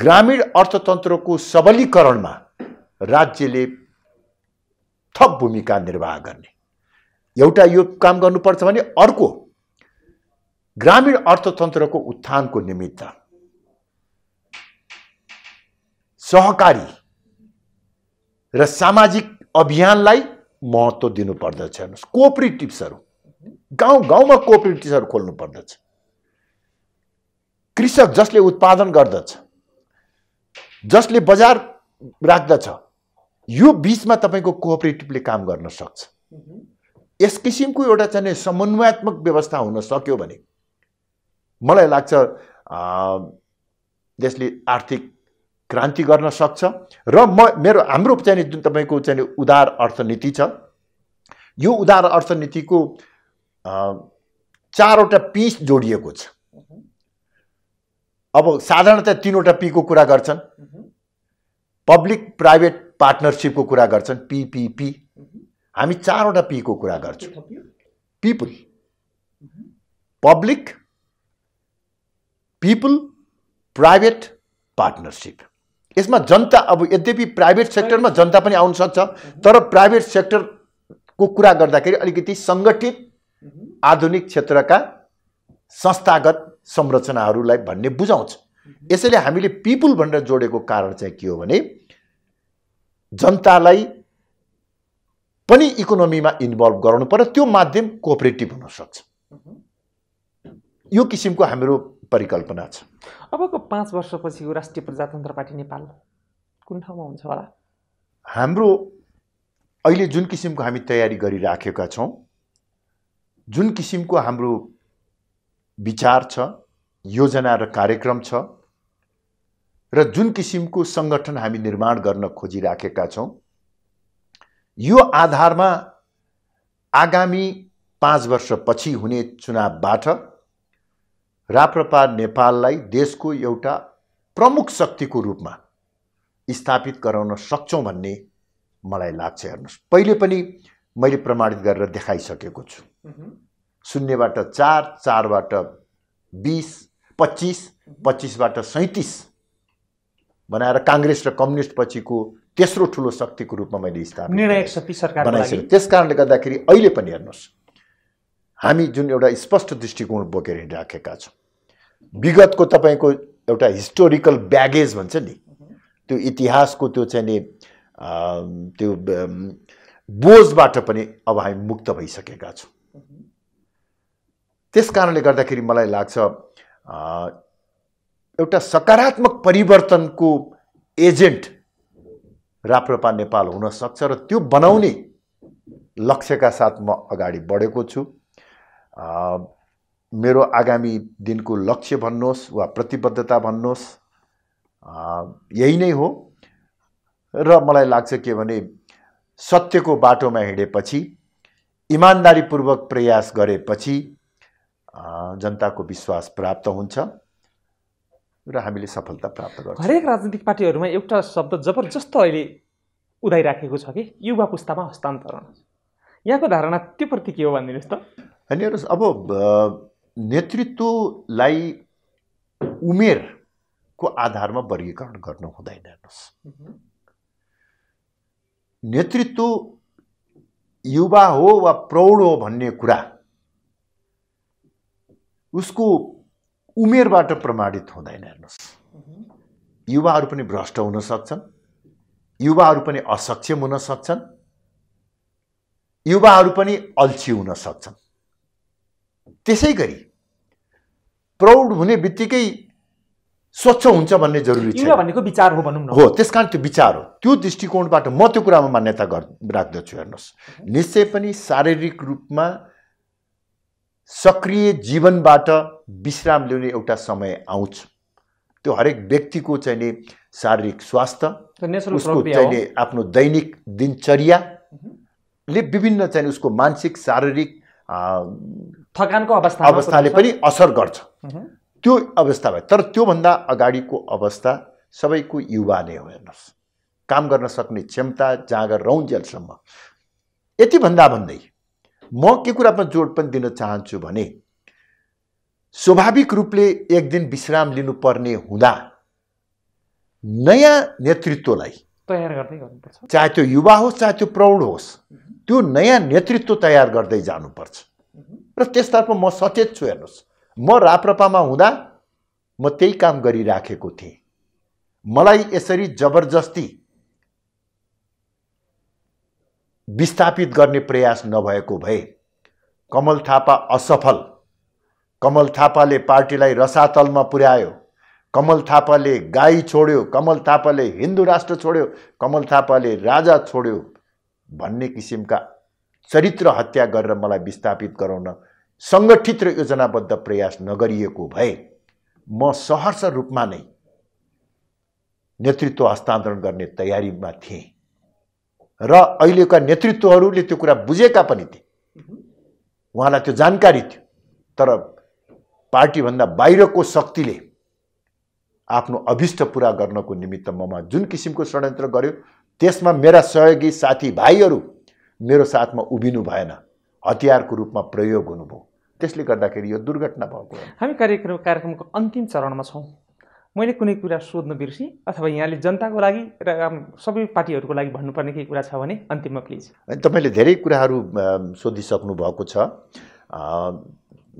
ग्रामीण अर्थतन्त्रको सबलीकरणमा राज्यले थप भूमिका निर्वाह गर्ने एउटा यो काम गर्नुपर्छ भने अर्को ग्रामीण अर्थतन्त्रको उत्थानको निमित्त सहकारी र सामाजिक अभियानलाई महत्त्व दिनुपर्दछ हेर्नुहोस् कोअपरेटिभ्सहरू गाउँ गाउँमा कोअपरेटिभ्सहरू खोल्नु पर्दछ कृषक जसले उत्पादन गर्दछ जसले बजार राख्दछ यो बिचमा तपाईँको कोअपरेटिभले काम गर्न सक्छ यस किसिमको एउटा चाहिँ समन्वयात्मक व्यवस्था हुन सक्यो भने मलाई लाग्छ यसले आर्थिक क्रान्ति गर्न सक्छ र म मेरो हाम्रो चाहिँ जुन तपाईँको चाहिँ उदार अर्थनीति छ यो उदार अर्थनीतिको चारवटा पिस जोडिएको छ अब साधारणतया तिनवटा पीको कुरा गर्छन् पब्लिक प्राइभेट पार्टनरसिपको कुरा गर्छन् पिपिपी हामी चारवटा पीको कुरा गर्छौँ people public people private partnership यसमा जनता अब यद्यपि प्राइभेट सेक्टरमा जनता पनि आउन सक्छ तर प्राइभेट सेक्टरको कुरा गर्दाखेरि अलिकति सङ्गठित mm-hmm. आधुनिक क्षेत्रका संस्थागत संरचनाहरूलाई भन्ने बुझाउँछ mm-hmm. यसैले हामीले पिपुल भनेर जोडेको कारण चाहिँ के हो भने जनतालाई पनि इकोनोमीमा इन्भल्भ गराउनु पर्यो त्यो माध्यम कोअपरेटिभ हुनसक्छ mm-hmm. यो किसिमको हाम्रो परिकल्पना छ अबको पाँच वर्षपछिको राष्ट्रिय प्रजातन्त्र पार्टी नेपाल कुन ठाउँमा हुन्छ होला हाम्रो अहिले जुन किसिमको हामी तयारी गरिराखेका छौँ जुन किसिमको हाम्रो विचार छ योजना र कार्यक्रम छ र जुन किसिमको सङ्गठन हामी निर्माण गर्न खोजिराखेका छौँ यो आधारमा आगामी पाँच वर्षपछि हुने चुनावबाट राप्रपा नेपाललाई देशको एउटा प्रमुख शक्तिको रूपमा स्थापित गराउन सक्छौँ भन्ने मलाई लाग्छ हेर्नुहोस् पहिले पनि मैले प्रमाणित गरेर देखाइसकेको छु शून्यबाट चार चारबाट बिस पच्चिस पच्चिसबाट सैँतिस बनाएर काङ्ग्रेस र कम्युनिस्ट पछिको तेस्रो ठुलो शक्तिको रूपमा मैले स्थापित बनाइसकेँ त्यस कारणले गर्दाखेरि अहिले पनि हेर्नुहोस् हामी जुन एउटा स्पष्ट दृष्टिकोण बोकेर हिँडिराखेका छौँ विगतको तपाईँको एउटा हिस्टोरिकल ब्यागेज भन्छ नि त्यो इतिहासको त्यो चाहिँ नि त्यो बोझबाट पनि अब हामी मुक्त भइसकेका छौँ त्यस कारणले गर्दाखेरि मलाई लाग्छ एउटा सकारात्मक परिवर्तनको एजेन्ट राप्रपा नेपाल हुनसक्छ र त्यो बनाउने लक्ष्यका साथ म अगाडि बढेको छु मेरो आगामी दिनको लक्ष्य भन्नुहोस् वा प्रतिबद्धता भन्नुहोस् यही नै हो र मलाई लाग्छ के भने सत्यको बाटोमा हिँडेपछि इमान्दारीपूर्वक प्रयास गरेपछि जनताको विश्वास प्राप्त हुन्छ र हामीले सफलता प्राप्त गर्छ हरेक राजनीतिक पार्टीहरूमा एउटा शब्द जबरजस्त अहिले उदाइराखेको छ कि युवा पुस्तामा हस्तान्तरण यहाँको धारणा त्योप्रति के हो भनिदिनुहोस् त होइन हेर्नुहोस् अब नेतृत्वलाई उमेरको आधारमा वर्गीकरण गर्नु हुँदैन हेर्नुहोस् नेतृत्व युवा हो वा प्रौढ हो भन्ने कुरा उसको उमेरबाट प्रमाणित हुँदैन हेर्नुहोस् युवाहरू पनि भ्रष्ट हुन सक्छन् युवाहरू पनि असक्षम हुन सक्छन् युवाहरू पनि अल्छी हुन सक्छन् त्यसै गरी प्राउड हुने बित्तिकै स्वच्छ हुन्छ भन्ने जरुरी छ भनेको विचार हो भनौँ न हो त्यस कारण त्यो विचार हो त्यो दृष्टिकोणबाट म त्यो कुरामा मान्यता गर् राख्दछु हेर्नुहोस् निश्चय पनि शारीरिक रूपमा सक्रिय जीवनबाट विश्राम ल्याउने एउटा समय आउँछ त्यो हरेक व्यक्तिको चाहिने शारीरिक स्वास्थ्य उसको चाहिने आफ्नो दैनिक दिनचर्याले विभिन्न चाहिँ उसको मानसिक शारीरिक थकानको अवस्था अवस्थाले पनि असर गर्छ त्यो अवस्था अवस्थामा तर त्योभन्दा अगाडिको अवस्था सबैको युवा नै हो हेर्नुहोस् काम गर्न सक्ने क्षमता जाँगर रहन्जेलसम्म भन्दा भन्दै म के कुरामा जोड पनि दिन चाहन्छु भने स्वाभाविक रूपले एक दिन विश्राम लिनुपर्ने हुँदा नयाँ नेतृत्वलाई तयार गर्दै गर्नुपर्छ चाहे त्यो युवा होस् चाहे त्यो प्रौढ होस् त्यो नयाँ नेतृत्व तयार गर्दै जानुपर्छ र त्यसतर्फ म सचेत छु हेर्नुहोस् म राप्रपामा हुँदा म त्यही काम गरिराखेको थिएँ मलाई यसरी जबरजस्ती विस्थापित गर्ने प्रयास नभएको भए कमल थापा असफल कमल थापाले पार्टीलाई रसातलमा पुर्यायो कमल थापाले गाई छोड्यो कमल थापाले हिन्दू राष्ट्र छोड्यो कमल थापाले राजा छोड्यो भन्ने किसिमका चरित्र हत्या गरेर मलाई विस्थापित गराउन सङ्गठित र योजनाबद्ध प्रयास नगरिएको भए म सहर्ष रूपमा नै नेतृत्व हस्तान्तरण गर्ने तयारीमा थिएँ र अहिलेका नेतृत्वहरूले त्यो कुरा बुझेका पनि थिए उहाँलाई त्यो जानकारी थियो तर पार्टीभन्दा बाहिरको शक्तिले आफ्नो अभिष्ट पुरा गर्नको निमित्त ममा जुन किसिमको षड्यन्त्र गर्यो त्यसमा मेरा सहयोगी साथीभाइहरू मेरो साथमा उभिनु भएन हतियारको रूपमा प्रयोग हुनुभयो त्यसले गर्दाखेरि यो दुर्घटना भएको हामी कार्यक्रम कार्यक्रमको अन्तिम चरणमा छौँ मैले कुनै कुरा सोध्नु बिर्सेँ अथवा यहाँले जनताको लागि र सबै पार्टीहरूको लागि भन्नुपर्ने केही कुरा छ भने अन्तिममा प्लिज तपाईँले धेरै कुराहरू सोधिसक्नु भएको छ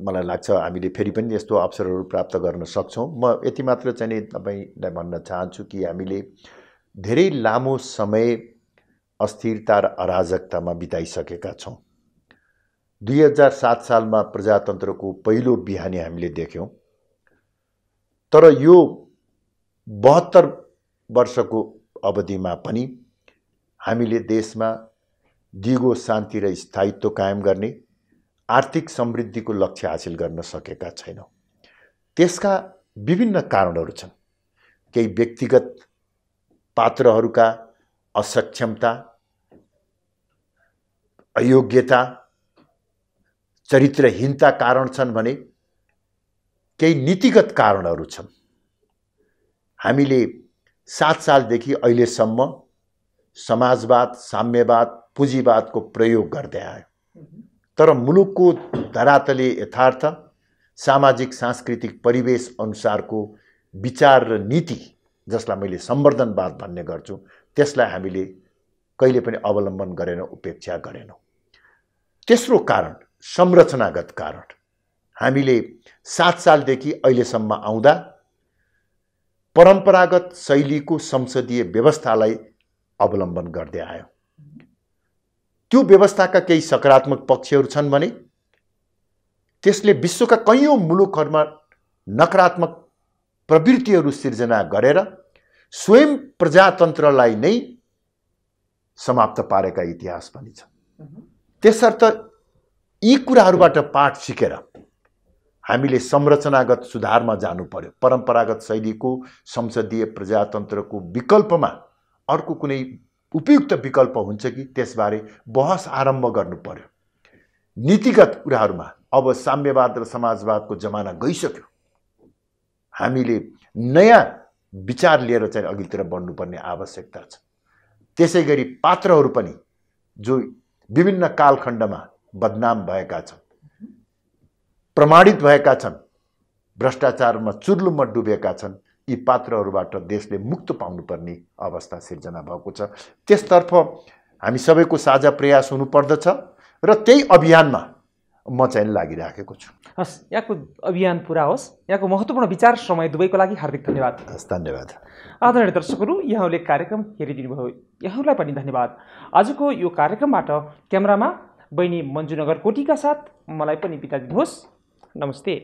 मलाई लाग्छ हामीले फेरि पनि यस्तो अवसरहरू प्राप्त गर्न सक्छौँ म यति मात्र चाहिँ तपाईँलाई भन्न चाहन्छु कि हामीले धेरै लामो समय अस्थिरता र अराजकतामा बिताइसकेका छौँ दुई हजार सात सालमा प्रजातन्त्रको पहिलो बिहानी हामीले देख्यौँ तर यो बहत्तर वर्षको अवधिमा पनि हामीले देशमा दिगो शान्ति र स्थायित्व कायम गर्ने आर्थिक समृद्धिको लक्ष्य हासिल गर्न सकेका छैनौँ त्यसका विभिन्न कारणहरू छन् केही व्यक्तिगत पात्रहरूका असक्षमता अयोग्यता चरित्रहीनता कारण छन् भने केही नीतिगत कारणहरू छन् हामीले सात सालदेखि अहिलेसम्म समाजवाद साम्यवाद पुँजीवादको प्रयोग गर्दै आयो तर मुलुकको धरातले यथार्थ सामाजिक सांस्कृतिक परिवेश अनुसारको विचार र नीति जसलाई मैले सम्वर्धनवाद भन्ने गर्छु त्यसलाई हामीले कहिले पनि अवलम्बन गरेनौँ उपेक्षा गरेनौँ तेस्रो कारण संरचनागत कारण हामीले सात सालदेखि अहिलेसम्म आउँदा परम्परागत शैलीको संसदीय व्यवस्थालाई अवलम्बन गर्दै आयो त्यो व्यवस्थाका केही सकारात्मक पक्षहरू छन् भने त्यसले विश्वका कैयौँ मुलुकहरूमा नकारात्मक प्रवृत्तिहरू सिर्जना गरेर स्वयं प्रजातन्त्रलाई नै समाप्त पारेका इतिहास पनि छ त्यसर्थ यी कुराहरूबाट पाठ सिकेर हामीले संरचनागत सुधारमा जानु पर्यो परम्परागत शैलीको संसदीय प्रजातन्त्रको विकल्पमा अर्को कुनै उपयुक्त विकल्प हुन्छ कि त्यसबारे बहस आरम्भ गर्नु पर्यो नीतिगत कुराहरूमा अब साम्यवाद र समाजवादको जमाना गइसक्यो हामीले नयाँ विचार लिएर चाहिँ अघितिर बढ्नुपर्ने आवश्यकता छ त्यसै गरी पात्रहरू पनि जो विभिन्न कालखण्डमा बदनाम भएका छन् प्रमाणित भएका छन् भ्रष्टाचारमा चुर्लुमा डुबेका छन् यी पात्रहरूबाट देशले मुक्त पाउनुपर्ने अवस्था सिर्जना भएको छ त्यसतर्फ हामी सबैको साझा प्रयास हुनुपर्दछ र त्यही अभियानमा म चाहिँ लागिराखेको छु हस् यहाँको अभियान पुरा होस् यहाँको महत्त्वपूर्ण विचार समय दुवैको लागि हार्दिक धन्यवाद हस् धन्यवाद आदरणीय दर्शकहरू यहाँहरूले कार्यक्रम हेरिदिनु भयो यहाँहरूलाई पनि धन्यवाद आजको यो कार्यक्रमबाट क्यामरामा बहिनी मन्जुनगर कोटीका साथ मलाई पनि बिता दिनुहोस् नमस्ते